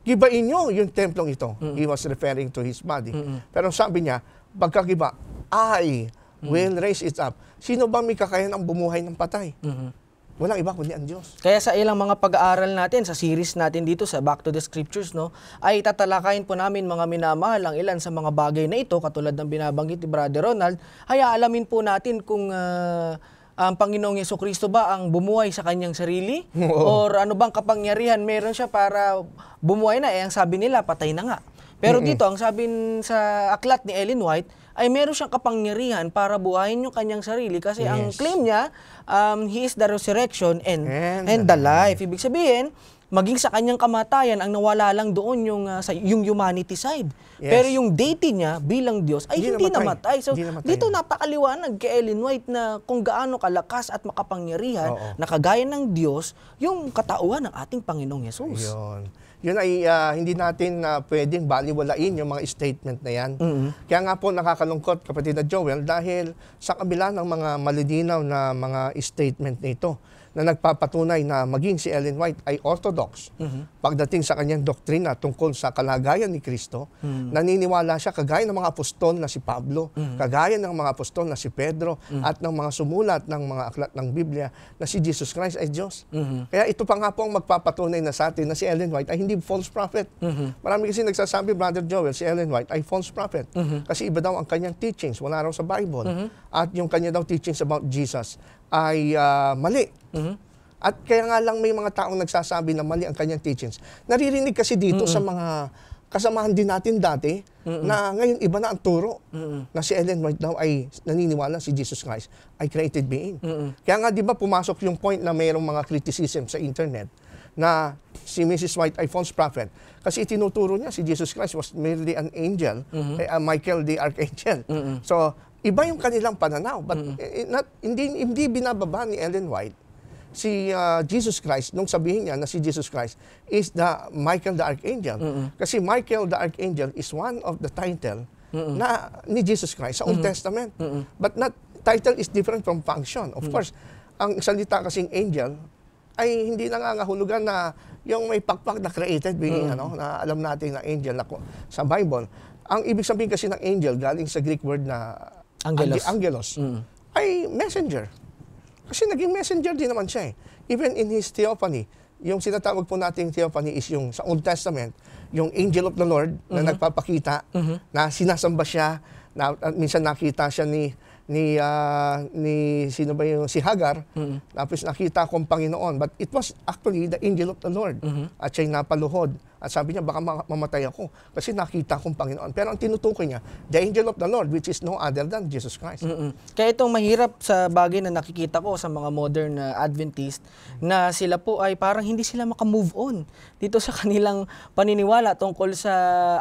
Speaker 2: gibain nyo yung templong ito. Mm-hmm. He was referring to his body. Mm-hmm. Pero sabi niya, pagkagiba, I mm-hmm. will raise it up. Sino ba may kakayan ang bumuhay ng patay? Mm-hmm. Walang iba kundi ang Diyos.
Speaker 1: Kaya sa ilang mga pag-aaral natin, sa series natin dito sa Back to the Scriptures, no, ay tatalakayin po namin mga minamahal ang ilan sa mga bagay na ito, katulad ng binabanggit ni Brother Ronald, ay alamin po natin kung uh, ang Panginoong Yeso Kristo ba ang bumuhay sa kanyang sarili? Oo. Or ano bang kapangyarihan meron siya para bumuhay na? Eh, ang sabi nila, patay na nga. Pero mm-hmm. dito, ang sabi sa aklat ni Ellen White, ay meron siyang kapangyarihan para buhayin yung kanyang sarili kasi yes. ang claim niya, um, he is the resurrection and, and, and the life. Ibig sabihin, maging sa kanyang kamatayan ang nawala lang doon yung uh, sa yung humanity side. Yes. Pero yung deity niya bilang Diyos ay hindi, hindi namatay. namatay. So hindi namatay. dito napakaliwanag kay Ellen White na kung gaano kalakas at makapangyarihan Oo. na kagaya ng Diyos yung katauhan ng ating Panginoong Yesus. Ayun
Speaker 2: yun ay uh, hindi natin na uh, pwedeng baliwalain yung mga statement na yan. Mm-hmm. Kaya nga po nakakalungkot kapatid na Joel dahil sa kabila ng mga malidinaw na mga statement nito, na nagpapatunay na maging si Ellen White ay orthodox mm-hmm. pagdating sa kanyang doktrina tungkol sa kalagayan ni Kristo, mm-hmm. naniniwala siya kagaya ng mga apostol na si Pablo, mm-hmm. kagaya ng mga apostol na si Pedro, mm-hmm. at ng mga sumulat ng mga aklat ng Biblia na si Jesus Christ ay Diyos. Mm-hmm. Kaya ito pa nga po ang magpapatunay na sa atin na si Ellen White ay hindi false prophet. Mm-hmm. Marami kasi nagsasabi, Brother Joel, si Ellen White ay false prophet. Mm-hmm. Kasi iba daw ang kanyang teachings, wala raw sa Bible. Mm-hmm. At yung kanya daw teachings about Jesus ay uh, mali. Mm-hmm. At kaya nga lang may mga taong nagsasabi na mali ang kanyang teachings. Naririnig kasi dito mm-hmm. sa mga kasamahan din natin dati Mm-mm. na ngayon iba na ang turo Mm-mm. na si Ellen White daw ay naniniwala si Jesus Christ ay created being. Mm-mm. Kaya nga 'di ba pumasok yung point na mayroong mga criticism sa internet na si Mrs. White ay false prophet kasi itinuturo niya si Jesus Christ was merely an angel, mm-hmm. eh, uh, Michael the archangel. Mm-hmm. So Iba yung kanilang pananaw. But mm. eh, not, hindi, hindi binababa ni Ellen White si uh, Jesus Christ, nung sabihin niya na si Jesus Christ is the Michael the Archangel. Mm-hmm. Kasi Michael the Archangel is one of the title mm-hmm. na ni Jesus Christ sa Old mm-hmm. Testament. Mm-hmm. But not title is different from function. Of mm-hmm. course, ang salita kasing angel ay hindi nangangahulugan na yung may pakpak na created being, mm-hmm. ano, na alam natin na angel na sa Bible. Ang ibig sabihin kasi ng angel galing sa Greek word na Angelos, Angelos mm. ay messenger. Kasi naging messenger din naman siya eh. Even in his theophany, yung sinatawag po nating theophany is yung sa Old Testament, yung angel of the Lord na mm-hmm. nagpapakita mm-hmm. na sinasamba siya, na minsan nakita siya ni ni uh, ni sino ba yung si Hagar, mm-hmm. tapos nakita kong Panginoon. But it was actually the angel of the Lord mm-hmm. at siya'y napaluhod. At sabi niya, baka mamatay ako kasi nakita kong Panginoon. Pero ang
Speaker 1: tinutukoy niya, the angel of the Lord, which is no other than Jesus Christ. Mm-mm. Kaya itong mahirap sa bagay na nakikita ko sa mga modern uh, Adventist na sila po ay parang hindi sila makamove on dito sa kanilang paniniwala tungkol sa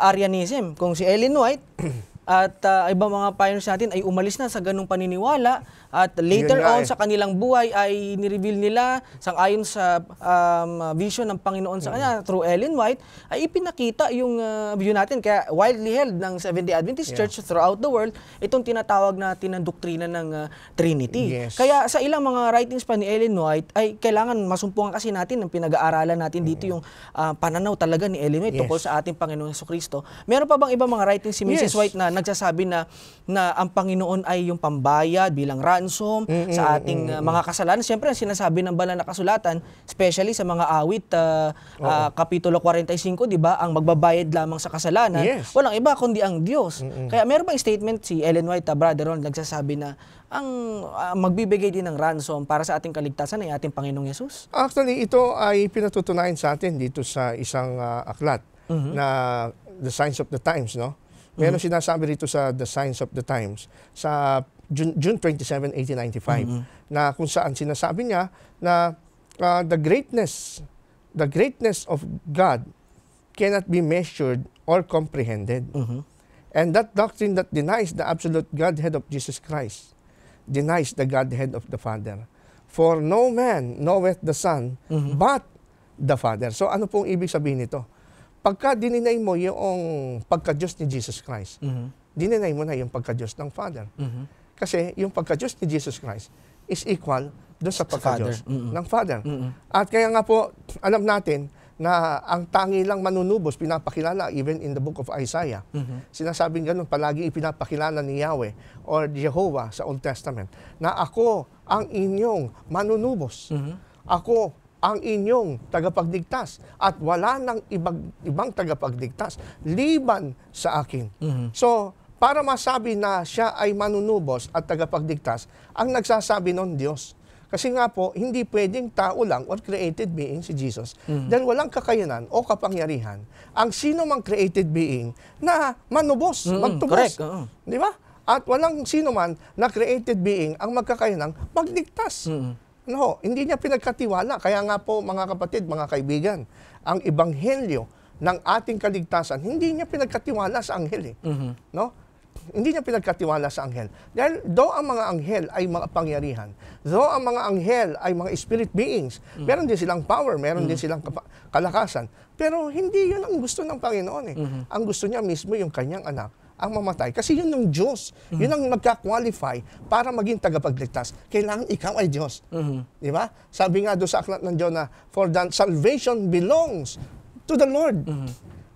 Speaker 1: Arianism. Kung si Ellen White at uh, iba mga pioneers natin ay umalis na sa ganung paniniwala, at later on eh. sa kanilang buhay ay nireveal nila sang-ayon sa um, vision ng Panginoon sa kanya through Ellen White ay ipinakita yung uh, view natin kaya widely held ng Seventh-day Adventist Church throughout the world itong tinatawag natin ng doktrina ng uh, Trinity. Yes. Kaya sa ilang mga writings pa ni Ellen White ay kailangan masumpungan kasi natin ang pinag-aaralan natin dito mm. yung uh, pananaw talaga ni Ellen White yes. tungkol sa ating Panginoong Yeso Kristo. Meron pa bang ibang mga writings si Mrs. Yes. White na nagsasabi na na ang Panginoon ay yung pambayad bilang ransom ransom, mm-mm, sa ating mm-mm. mga kasalanan. Siyempre, ang sinasabi ng banal na kasulatan, especially sa mga awit, uh, uh, Kapitulo 45, di ba, ang magbabayad lamang sa kasalanan, yes. walang iba kundi ang Diyos. Mm-mm. Kaya meron bang statement si Ellen White, uh, Brother Ron, nagsasabi na ang uh, magbibigay din ng ransom para sa ating kaligtasan ay ating Panginoong Yesus? Actually, ito ay pinatutunayan
Speaker 2: sa atin dito sa isang uh, aklat mm-hmm. na The Signs of the Times, no? Meron mm-hmm. sinasabi rito sa The Signs of the Times, sa June, June 27, 1895, mm-hmm. na kung saan sinasabi niya na uh, the greatness, the greatness of God cannot be measured or comprehended. Mm-hmm. And that doctrine that denies the absolute Godhead of Jesus Christ denies the Godhead of the Father. For no man knoweth the Son, mm-hmm. but the Father. So ano pong ibig sabihin nito? Pagka dininay mo yung pagka-Diyos ni Jesus Christ, mm-hmm. dininay mo na yung pagka-Diyos ng Father. Mm-hmm. Kasi yung pagka-Diyos ni Jesus Christ is equal doon sa pagka-Diyos ng Father. Mm-hmm. At kaya nga po, alam natin na ang tangi lang manunubos, pinapakilala even in the book of Isaiah. Mm-hmm. Sinasabing ganun, palagi ipinapakilala ni Yahweh or Jehovah sa Old Testament na ako ang inyong manunubos. Mm-hmm. Ako ang inyong tagapagligtas at wala nang ibang, ibang tagapagligtas liban sa akin. Mm-hmm. So, para masabi na siya ay manunubos at tagapagligtas, ang nagsasabi nun Diyos. Kasi nga po, hindi pwedeng tao lang or created being si Jesus mm-hmm. dahil walang kakayanan o kapangyarihan ang sino mang created being na manubos, mm-hmm. magtubos. Correct. Uh-huh. Di ba? At walang sino man na created being ang magkakayanang magligtas. Mm-hmm. No, hindi niya pinagkatiwala. Kaya nga po mga kapatid, mga kaibigan, ang ebanghelyo ng ating kaligtasan, hindi niya pinagkatiwala sa anghel eh. Mm-hmm. No? Hindi niya pinagkatiwala sa anghel. Dahil though ang mga anghel ay mga pangyarihan, though ang mga anghel ay mga spirit beings, mm. meron din silang power, meron mm. din silang kalakasan, pero hindi yun ang gusto ng Panginoon. Eh. Mm-hmm. Ang gusto niya mismo yung kanyang anak ang mamatay. Kasi yun ang Diyos. Mm-hmm. Yun mm. ang magka-qualify para maging tagapagligtas. Kailangan ikaw ay Diyos. Mm-hmm. Di ba? Sabi nga doon sa aklat ng Jonah, for that salvation belongs to the Lord. Mm-hmm.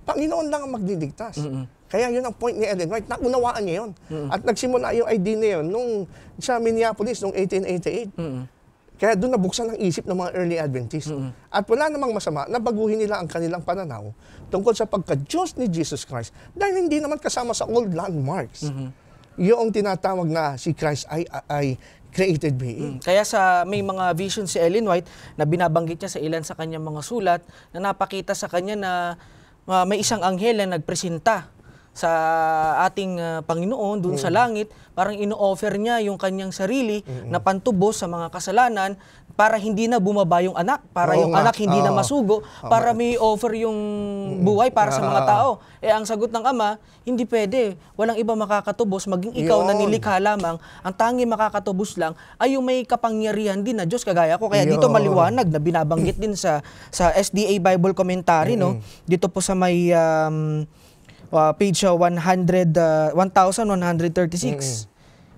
Speaker 2: Panginoon lang ang magdidigtas. Mm-hmm. Kaya yun ang point ni Ellen White, naunawaan niya yun. Mm-hmm. At nagsimula yung ID niya yun nung, sa Minneapolis noong 1888. Mm-hmm. Kaya doon nabuksan ang isip ng mga early Adventist. Mm-hmm. At wala namang masama na baguhin nila ang kanilang pananaw tungkol sa pagka-Diyos ni Jesus Christ dahil hindi naman kasama sa old landmarks. Mm-hmm. Yung tinatawag na si Christ ay, ay created
Speaker 1: being. Mm. Kaya sa may mga vision si Ellen White na binabanggit niya sa ilan sa kanyang mga sulat na napakita sa kanya na uh, may isang anghel na nagpresenta sa ating uh, Panginoon doon mm. sa langit, parang ino-offer niya yung kanyang sarili mm na pantubos sa mga kasalanan para hindi na bumaba yung anak, para Oo yung nga. anak hindi Oo. na masugo, Oo. para may offer yung buhay para sa mga tao. Eh ang sagot ng ama, hindi pwede. Walang iba makakatubos, maging ikaw Yun. na nilikha lamang. Ang tangi makakatubos lang ay yung may kapangyarihan din na Diyos kagaya ko. Kaya Yun. dito maliwanag na binabanggit din sa sa SDA Bible Commentary, mm-hmm. no? Dito po sa may um, uh, page 100, uh, 1136. Uh, mm-hmm.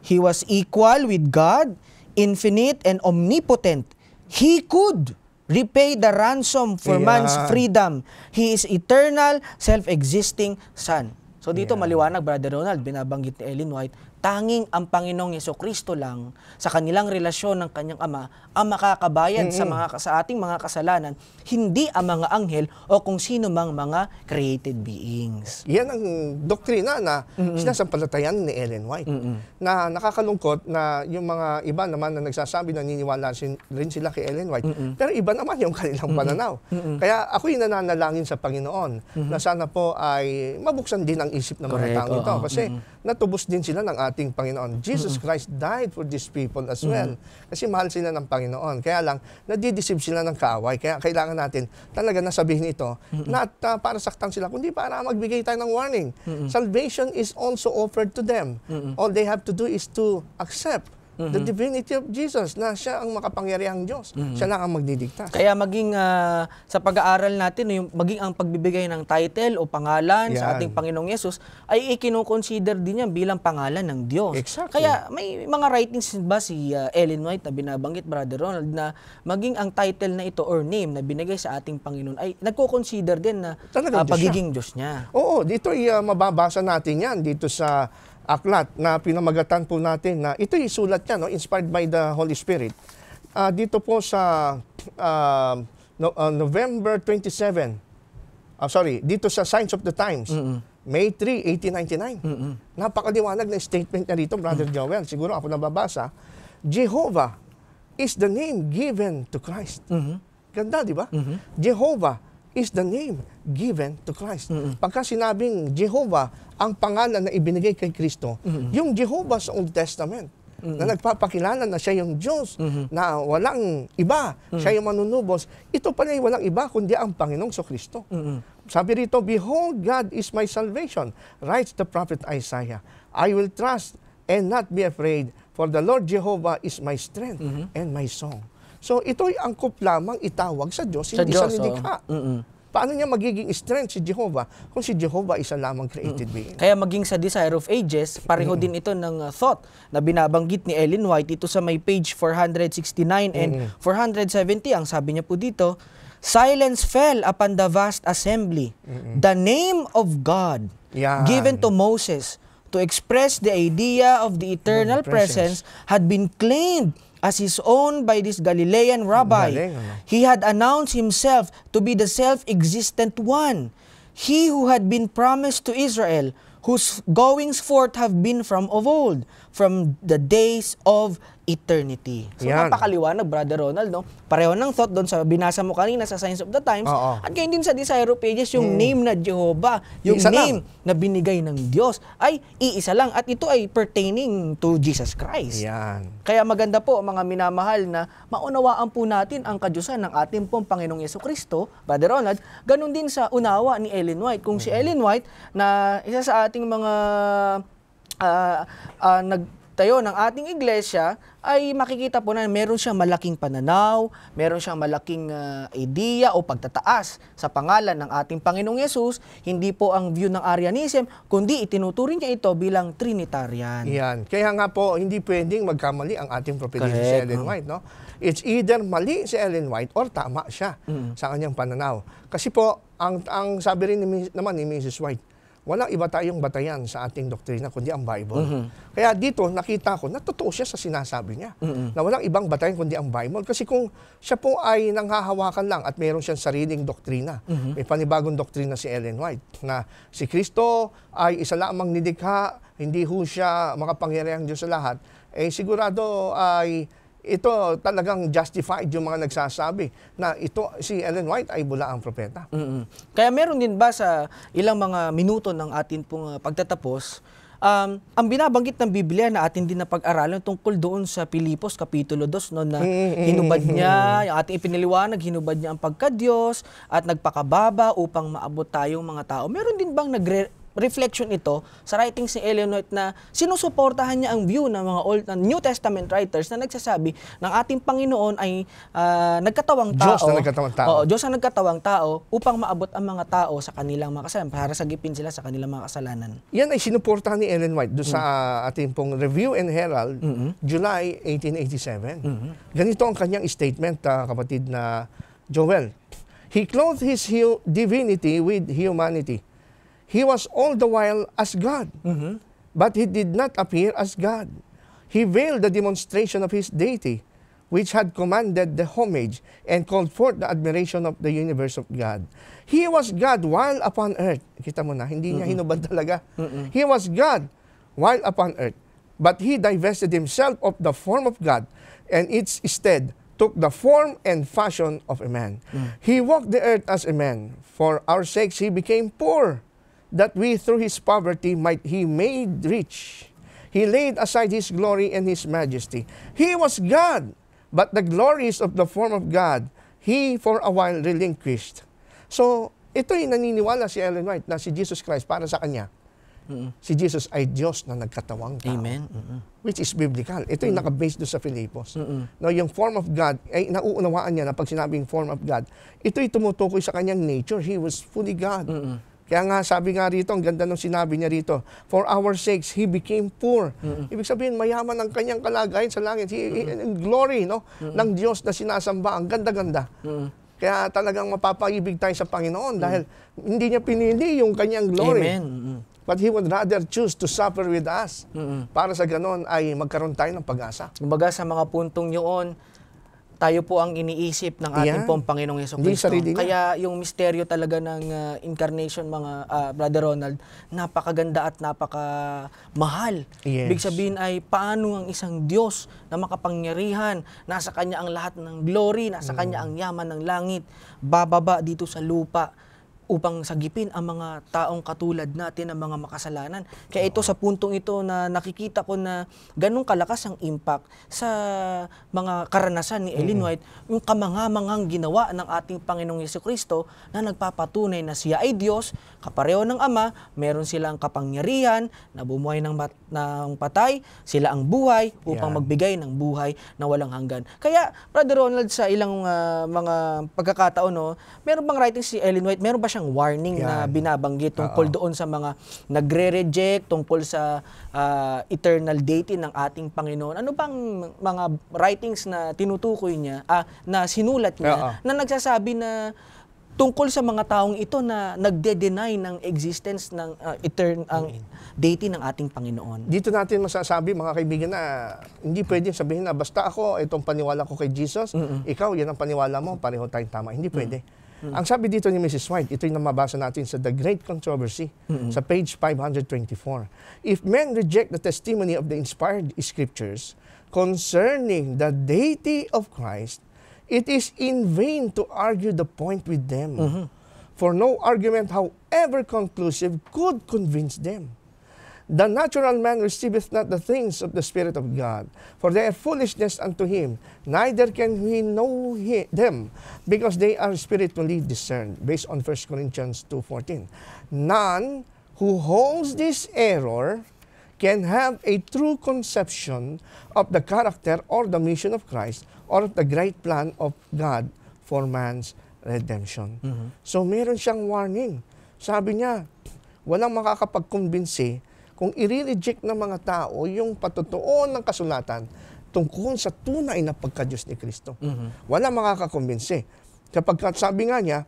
Speaker 1: He was equal with God, infinite and omnipotent. He could repay the ransom for yeah. man's freedom. He is eternal, self-existing Son. So dito yeah. maliwanag, Brother Ronald, binabanggit ni Ellen White, tanging ang Panginoong Yeso Kristo lang sa kanilang relasyon ng kanyang Ama ang makakabayad mm-hmm. sa mga sa ating mga kasalanan, hindi ang mga anghel o kung sino mang mga created beings. Yan ang doktrina na
Speaker 2: mm-hmm. sinasampalatayan ni Ellen White. Mm-hmm. Na nakakalungkot na yung mga iba naman na nagsasabi na niniwala rin sila kay Ellen White. Mm-hmm. Pero iba naman yung kanilang pananaw. Mm-hmm. Kaya ako'y nananalangin sa Panginoon mm-hmm. na sana po ay mabuksan din ang isip ng Correct. mga taong ito. Kasi mm-hmm natubos din sila ng ating Panginoon. Jesus Christ died for these people as well. Kasi mahal sila ng Panginoon. Kaya lang, nadidisib sila ng kaaway. Kaya kailangan natin talaga nasabihin ito not uh, para saktan sila, kundi para magbigay tayo ng warning. Salvation is also offered to them. All they have to do is to accept mm-hmm. the mhm. divinity of Jesus
Speaker 1: na siya ang makapangyarihang Diyos. Mm-hmm. Siya lang ang magdidikta. Kaya maging uh, sa pag-aaral natin, yung, maging ang pagbibigay ng title o pangalan Yan. sa ating Panginoong Yesus ay ikinoconsider din niya bilang pangalan ng Diyos. Exactly. Kaya may mga writings ba si uh, Ellen White na binabanggit, Brother Ronald, na maging ang title na ito or name na binigay sa ating Panginoon ay nagko-consider din na uh, Diyos pagiging siya. Diyos niya.
Speaker 2: Oo, dito ay uh, mababasa natin yan dito sa aklat na pinamagatan po natin na ito isulat niya, no? inspired by the Holy Spirit. Uh, dito po sa uh, no, uh, November 27, uh, sorry, dito sa Signs of the Times, mm-hmm. May 3, 1899. Mm-hmm. Napakaliwanag na statement niya rito, Brother mm-hmm. Joel. Siguro ako nababasa. Jehovah is the name given to Christ. Mm-hmm. Ganda, di ba? Mm-hmm. Jehovah is the name given to Christ. Mm-hmm. Pagka sinabing Jehovah, ang pangalan na ibinigay kay Kristo, mm-hmm. yung Jehovah sa Old Testament, mm-hmm. na nagpapakilala na siya yung Diyos, mm-hmm. na walang iba, mm-hmm. siya yung manunubos, ito pala ay walang iba kundi ang Panginoong So Kristo. Mm-hmm. Sabi rito, Behold, God is my salvation, writes the prophet Isaiah. I will trust and not be afraid, for the Lord Jehovah is my strength mm-hmm. and my song. So ito'y angkop lamang itawag sa Diyos, sa hindi Diyos, sa nilikha.
Speaker 1: Oh. Mm-mm. Paano niya magiging strength si Jehovah kung si Jehovah isa lamang created mm. being? Kaya maging sa Desire of Ages, pareho mm. din ito ng uh, thought na binabanggit ni Ellen White ito sa may page 469 mm. and 470. Ang sabi niya po dito, Silence fell upon the vast assembly. Mm-mm. The name of God Yan. given to Moses to express the idea of the eternal the presence. presence had been claimed as his own by this Galilean rabbi. Galing, ano? He had announced himself to be the self-existent one, he who had been promised to Israel, whose goings forth have been from of old from the days of eternity. So Yan. napakaliwanag, Brother Ronald, no? Pareho ng thought doon sa binasa mo kanina sa Signs of the Times. Oo. At ganyan din sa Desire of Ages, yung mm. name na Jehovah, yung isa name lang. na binigay ng Diyos ay iisa lang at ito ay pertaining to Jesus Christ. Yan. Kaya maganda po mga minamahal na maunawaan po natin ang kadyusan ng ating pong Panginoong Yeso Kristo, Brother Ronald. Ganon din sa unawa ni Ellen White. Kung mm. si hmm. Ellen White na isa sa ating mga uh, uh, nagtayo ng ating iglesia, ay makikita po na meron siyang malaking pananaw, meron siyang malaking uh, ideya o pagtataas sa pangalan ng ating Panginoong Yesus, hindi po ang view ng Arianism, kundi itinuturing niya ito bilang Trinitarian. Yan.
Speaker 2: Kaya nga po, hindi pwedeng magkamali ang ating propedisyon si Ellen White. No? It's either mali si Ellen White or tama siya mm. sa kanyang pananaw. Kasi po, ang, ang sabi rin ni, naman ni Mrs. White, Walang iba tayong batayan sa ating doktrina kundi ang Bible. Mm-hmm. Kaya dito nakita ko na totoo siya sa sinasabi niya. Mm-hmm. Na walang ibang batayan kundi ang Bible. Kasi kung siya po ay nanghahawakan lang at meron siyang sariling doktrina, mm-hmm. may panibagong doktrina si Ellen White na si Kristo ay isa lamang nilikha, hindi ho siya makapangyarihang Diyos sa lahat, eh sigurado ay ito talagang justified yung mga nagsasabi na ito si Ellen White ay bula ang propeta.
Speaker 1: Mm-hmm. Kaya meron din ba sa ilang mga minuto ng atin pong uh, pagtatapos um, ang binabanggit ng Biblia na atin din na pag-aralan tungkol doon sa Pilipos Kapitulo 2 no, na hinubad niya, yung ating ipiniliwanag, hinubad niya ang pagka-Diyos at nagpakababa upang maabot tayong mga tao. Meron din bang nagre reflection ito sa writings ni Ellen White na sinusuportahan niya ang view ng mga Old ng New Testament writers na nagsasabi ng ating Panginoon ay uh, nagkatawang tao. Diyos na nagkatawang tao. Oo, Diyos na nagkatawang tao upang maabot ang mga tao sa kanilang mga kasalanan, para sagipin sila sa kanilang mga kasalanan. Yan ay sinuportahan
Speaker 2: ni Ellen White do mm. sa uh, ating pong Review and Herald, mm-hmm. July 1887. Mm-hmm. Ganito ang kanyang statement, uh, kapatid na Joel. He clothed his divinity with humanity He was all the while as God, mm-hmm. but he did not appear as God. He veiled the demonstration of his deity, which had commanded the homage and called forth the admiration of the universe of God. He was God while upon earth. Kita mo na, hindi niya mm-hmm. hinubad talaga. Mm-hmm. He was God while upon earth. But he divested himself of the form of God and its stead took the form and fashion of a man. Mm. He walked the earth as a man. For our sakes, he became poor that we through his poverty might he made rich. He laid aside his glory and his majesty. He was God, but the glories of the form of God, he for a while relinquished. So, ito'y naniniwala si Ellen White na si Jesus Christ para sa kanya. Si Jesus ay Diyos na nagkatawang tao. Amen. Which is biblical. Ito yung mm naka-base doon sa Filipos. No, yung form of God, ay nauunawaan niya na pag sinabing form of God, ito'y tumutukoy sa kanyang nature. He was fully God. Mm-hmm. Kaya nga sabi nga rito, ang ganda ng sinabi niya rito, for our sakes, he became poor. Mm-hmm. Ibig sabihin, mayaman ang kanyang kalagayan sa langit. He, mm-hmm. Glory, no? Mm-hmm. Ng Diyos na sinasamba. Ang ganda-ganda. Mm-hmm. Kaya talagang mapapaibig tayo sa Panginoon dahil mm. hindi niya pinili yung kanyang glory. Amen. Mm. But He would rather choose to suffer with us. Mm-hmm. Para sa ganon ay magkaroon tayo ng pag-asa. Kumbaga sa mga puntong yun,
Speaker 1: tayo po ang iniisip ng ating yeah. pong Panginoong Yeso Kristo. Kaya yung misteryo talaga ng uh, incarnation mga uh, Brother Ronald, napakaganda at napakamahal. Yes. Big sabihin ay paano ang isang Diyos na makapangyarihan, nasa Kanya ang lahat ng glory, nasa mm. Kanya ang yaman ng langit, bababa dito sa lupa upang sagipin ang mga taong katulad natin, ang mga makasalanan. Kaya ito sa puntong ito na nakikita ko na ganun kalakas ang impact sa mga karanasan ni Ellen White, yung kamangamanghang ginawa ng ating Panginoong Yeso Kristo na nagpapatunay na siya ay Diyos, Kapareho ng ama, meron sila ang kapangyarihan na bumuhay ng, mat- ng patay, sila ang buhay upang yeah. magbigay ng buhay na walang hanggan. Kaya, Brother Ronald, sa ilang uh, mga pagkakataon, no, meron bang writing si Ellen White, meron ba siyang warning yeah. na binabanggit tungkol Uh-oh. doon sa mga nagre-reject, tungkol sa uh, eternal dating ng ating Panginoon? Ano bang mga writings na tinutukoy niya, ah, na sinulat niya, Uh-oh. na nagsasabi na tungkol sa mga taong ito na nagde-deny ng existence ng uh, etern ang mm. deity ng ating Panginoon. Dito natin masasabi mga kaibigan na hindi pwedeng sabihin na basta ako itong
Speaker 2: paniwala ko kay Jesus, Mm-mm. ikaw yan ang paniwala mo, pareho tayong tama. Hindi mm. pwede. Mm-mm. Ang sabi dito ni Mrs. White, ito yung mabasa natin sa The Great Controversy Mm-mm. sa page 524. If men reject the testimony of the inspired scriptures concerning the deity of Christ, It is in vain to argue the point with them. Mm -hmm. For no argument, however conclusive, could convince them. The natural man receiveth not the things of the Spirit of God, for they are foolishness unto him. Neither can he know he, them, because they are spiritually discerned, based on 1 Corinthians 2.14. None who holds this error can have a true conception of the character or the mission of Christ or the great plan of God for man's redemption. Mm-hmm. So meron siyang warning. Sabi niya, walang makakapagkumbinsi kung i-reject ng mga tao yung patotoo ng kasulatan tungkol sa tunay na pagkadyos ni Kristo. Mm-hmm. Walang makakakumbinsi. Kapag sabi nga niya,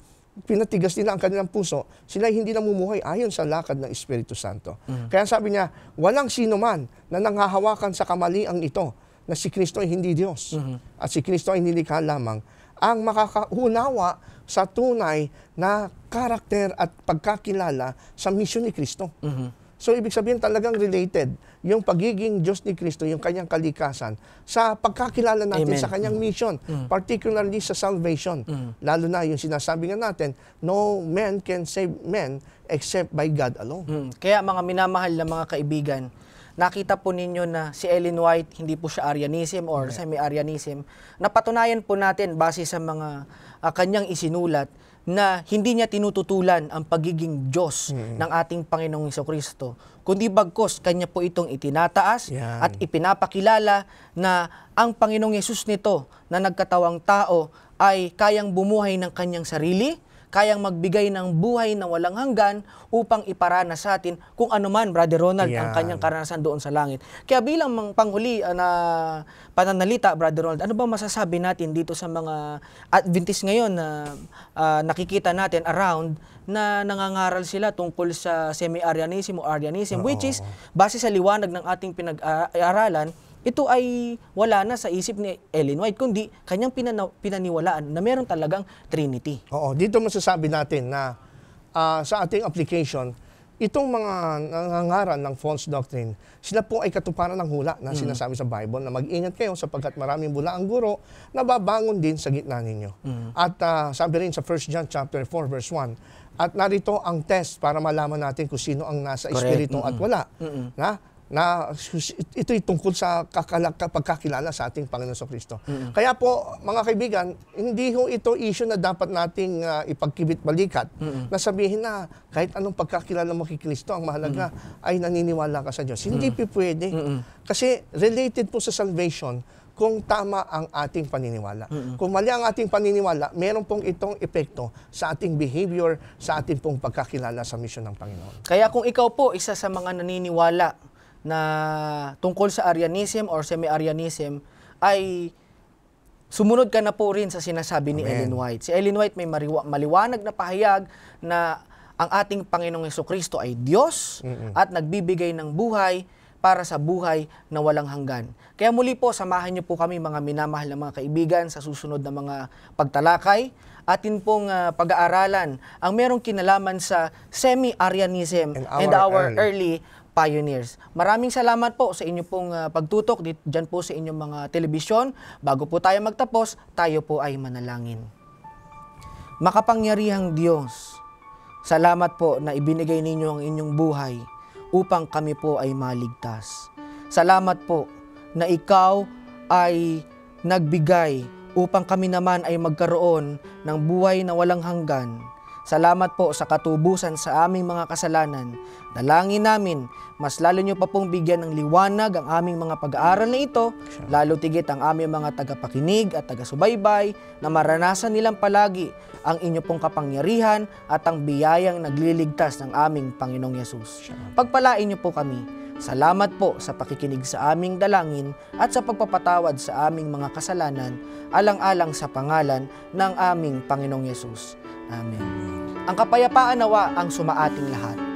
Speaker 2: pinatigas nila ang kanilang puso, sila hindi namumuhay ayon sa lakad ng Espiritu Santo. Mm-hmm. Kaya sabi niya, walang sino man na nanghahawakan sa kamaliang ito na si Kristo ay hindi Diyos. Mm-hmm. At si Kristo ay nilikha lamang ang makakaunawa sa tunay na karakter at pagkakilala sa misyon ni Kristo. Mm-hmm. So, ibig sabihin talagang related yung pagiging Diyos ni Kristo, yung kanyang kalikasan, sa pagkakilala natin Amen. sa kanyang mm-hmm. mission, mm-hmm. particularly sa salvation. Mm-hmm. Lalo na yung sinasabi nga natin, no
Speaker 1: man can save men except by God alone. Mm. Kaya mga minamahal na mga kaibigan, nakita po ninyo na si Ellen White hindi po siya Arianism or okay. semi-Arianism, napatunayan po natin base sa mga uh, kanyang isinulat na hindi niya tinututulan ang pagiging Diyos mm. ng ating Panginoong Iso Kristo, kundi bagkos kanya po itong itinataas Yan. at ipinapakilala na ang Panginoong Yesus nito na nagkatawang tao ay kayang bumuhay ng kanyang sarili, kayang magbigay ng buhay na walang hanggan upang iparana sa atin kung ano man, Brother Ronald, yeah. ang kanyang karanasan doon sa langit. Kaya bilang mang panghuli uh, na pananalita, Brother Ronald, ano ba masasabi natin dito sa mga Adventist ngayon na uh, nakikita natin around na nangangaral sila tungkol sa semi-Arianism o Arianism, Oo. which is base sa liwanag ng ating pinag-aralan, ito ay wala na sa isip ni Ellen White, kundi kanyang pinanaw, pinaniwalaan na meron talagang Trinity. Oo, dito masasabi natin
Speaker 2: na uh, sa ating application, itong mga nangangaral ng false doctrine, sila po ay katuparan ng hula na mm. sinasabi sa Bible na mag-ingat kayo sapagkat maraming bula ang guro na babangon din sa gitna ninyo. Mm. At uh, sabi rin sa 1 John chapter 4 verse 1, at narito ang test para malaman natin kung sino ang nasa Correct. espiritu mm-hmm. at wala. Mm-hmm. Na? na ito'y tungkol sa pagkakilala sa ating Panginoon sa Kristo. Mm-hmm. Kaya po, mga kaibigan, hindi ho ito issue na dapat nating uh, ipagkibit-balikat mm-hmm. na sabihin na kahit anong pagkakilala mo kay Kristo, ang mahalaga mm-hmm. ay naniniwala ka sa Diyos. Hindi mm-hmm. pwede. Mm-hmm. Kasi related po sa salvation, kung tama ang ating paniniwala. Mm-hmm. Kung mali ang ating paniniwala, meron pong itong epekto sa ating behavior, sa ating pong pagkakilala sa misyon ng Panginoon.
Speaker 1: Kaya kung ikaw po isa sa mga naniniwala na tungkol sa Arianism or semi-Arianism ay sumunod ka na po rin sa sinasabi ni Ellen White. Si Ellen White may mariwa, maliwanag na pahayag na ang ating Panginoong Yeso Kristo ay Diyos Mm-mm. at nagbibigay ng buhay para sa buhay na walang hanggan. Kaya muli po, samahan niyo po kami mga minamahal na mga kaibigan sa susunod na mga pagtalakay. Atin pong uh, pag-aaralan ang merong kinalaman sa semi-Arianism and our, and our early, early pioneers. Maraming salamat po sa inyo pong uh, pagtutok diyan po sa inyong mga telebisyon. Bago po tayo magtapos, tayo po ay manalangin. Makapangyarihang Diyos, salamat po na ibinigay ninyo ang inyong buhay upang kami po ay maligtas. Salamat po na ikaw ay nagbigay upang kami naman ay magkaroon ng buhay na walang hanggan. Salamat po sa katubusan sa aming mga kasalanan Dalangin namin, mas lalo niyo pa pong bigyan ng liwanag ang aming mga pag-aaral na ito, lalo tigit ang aming mga tagapakinig at tagasubaybay na maranasan nilang palagi ang inyo pong kapangyarihan at ang biyayang nagliligtas ng aming Panginoong Yesus. Pagpalain niyo po kami. Salamat po sa pakikinig sa aming dalangin at sa pagpapatawad sa aming mga kasalanan alang-alang sa pangalan ng aming Panginoong Yesus. Amen. Ang kapayapaan nawa ang sumaating lahat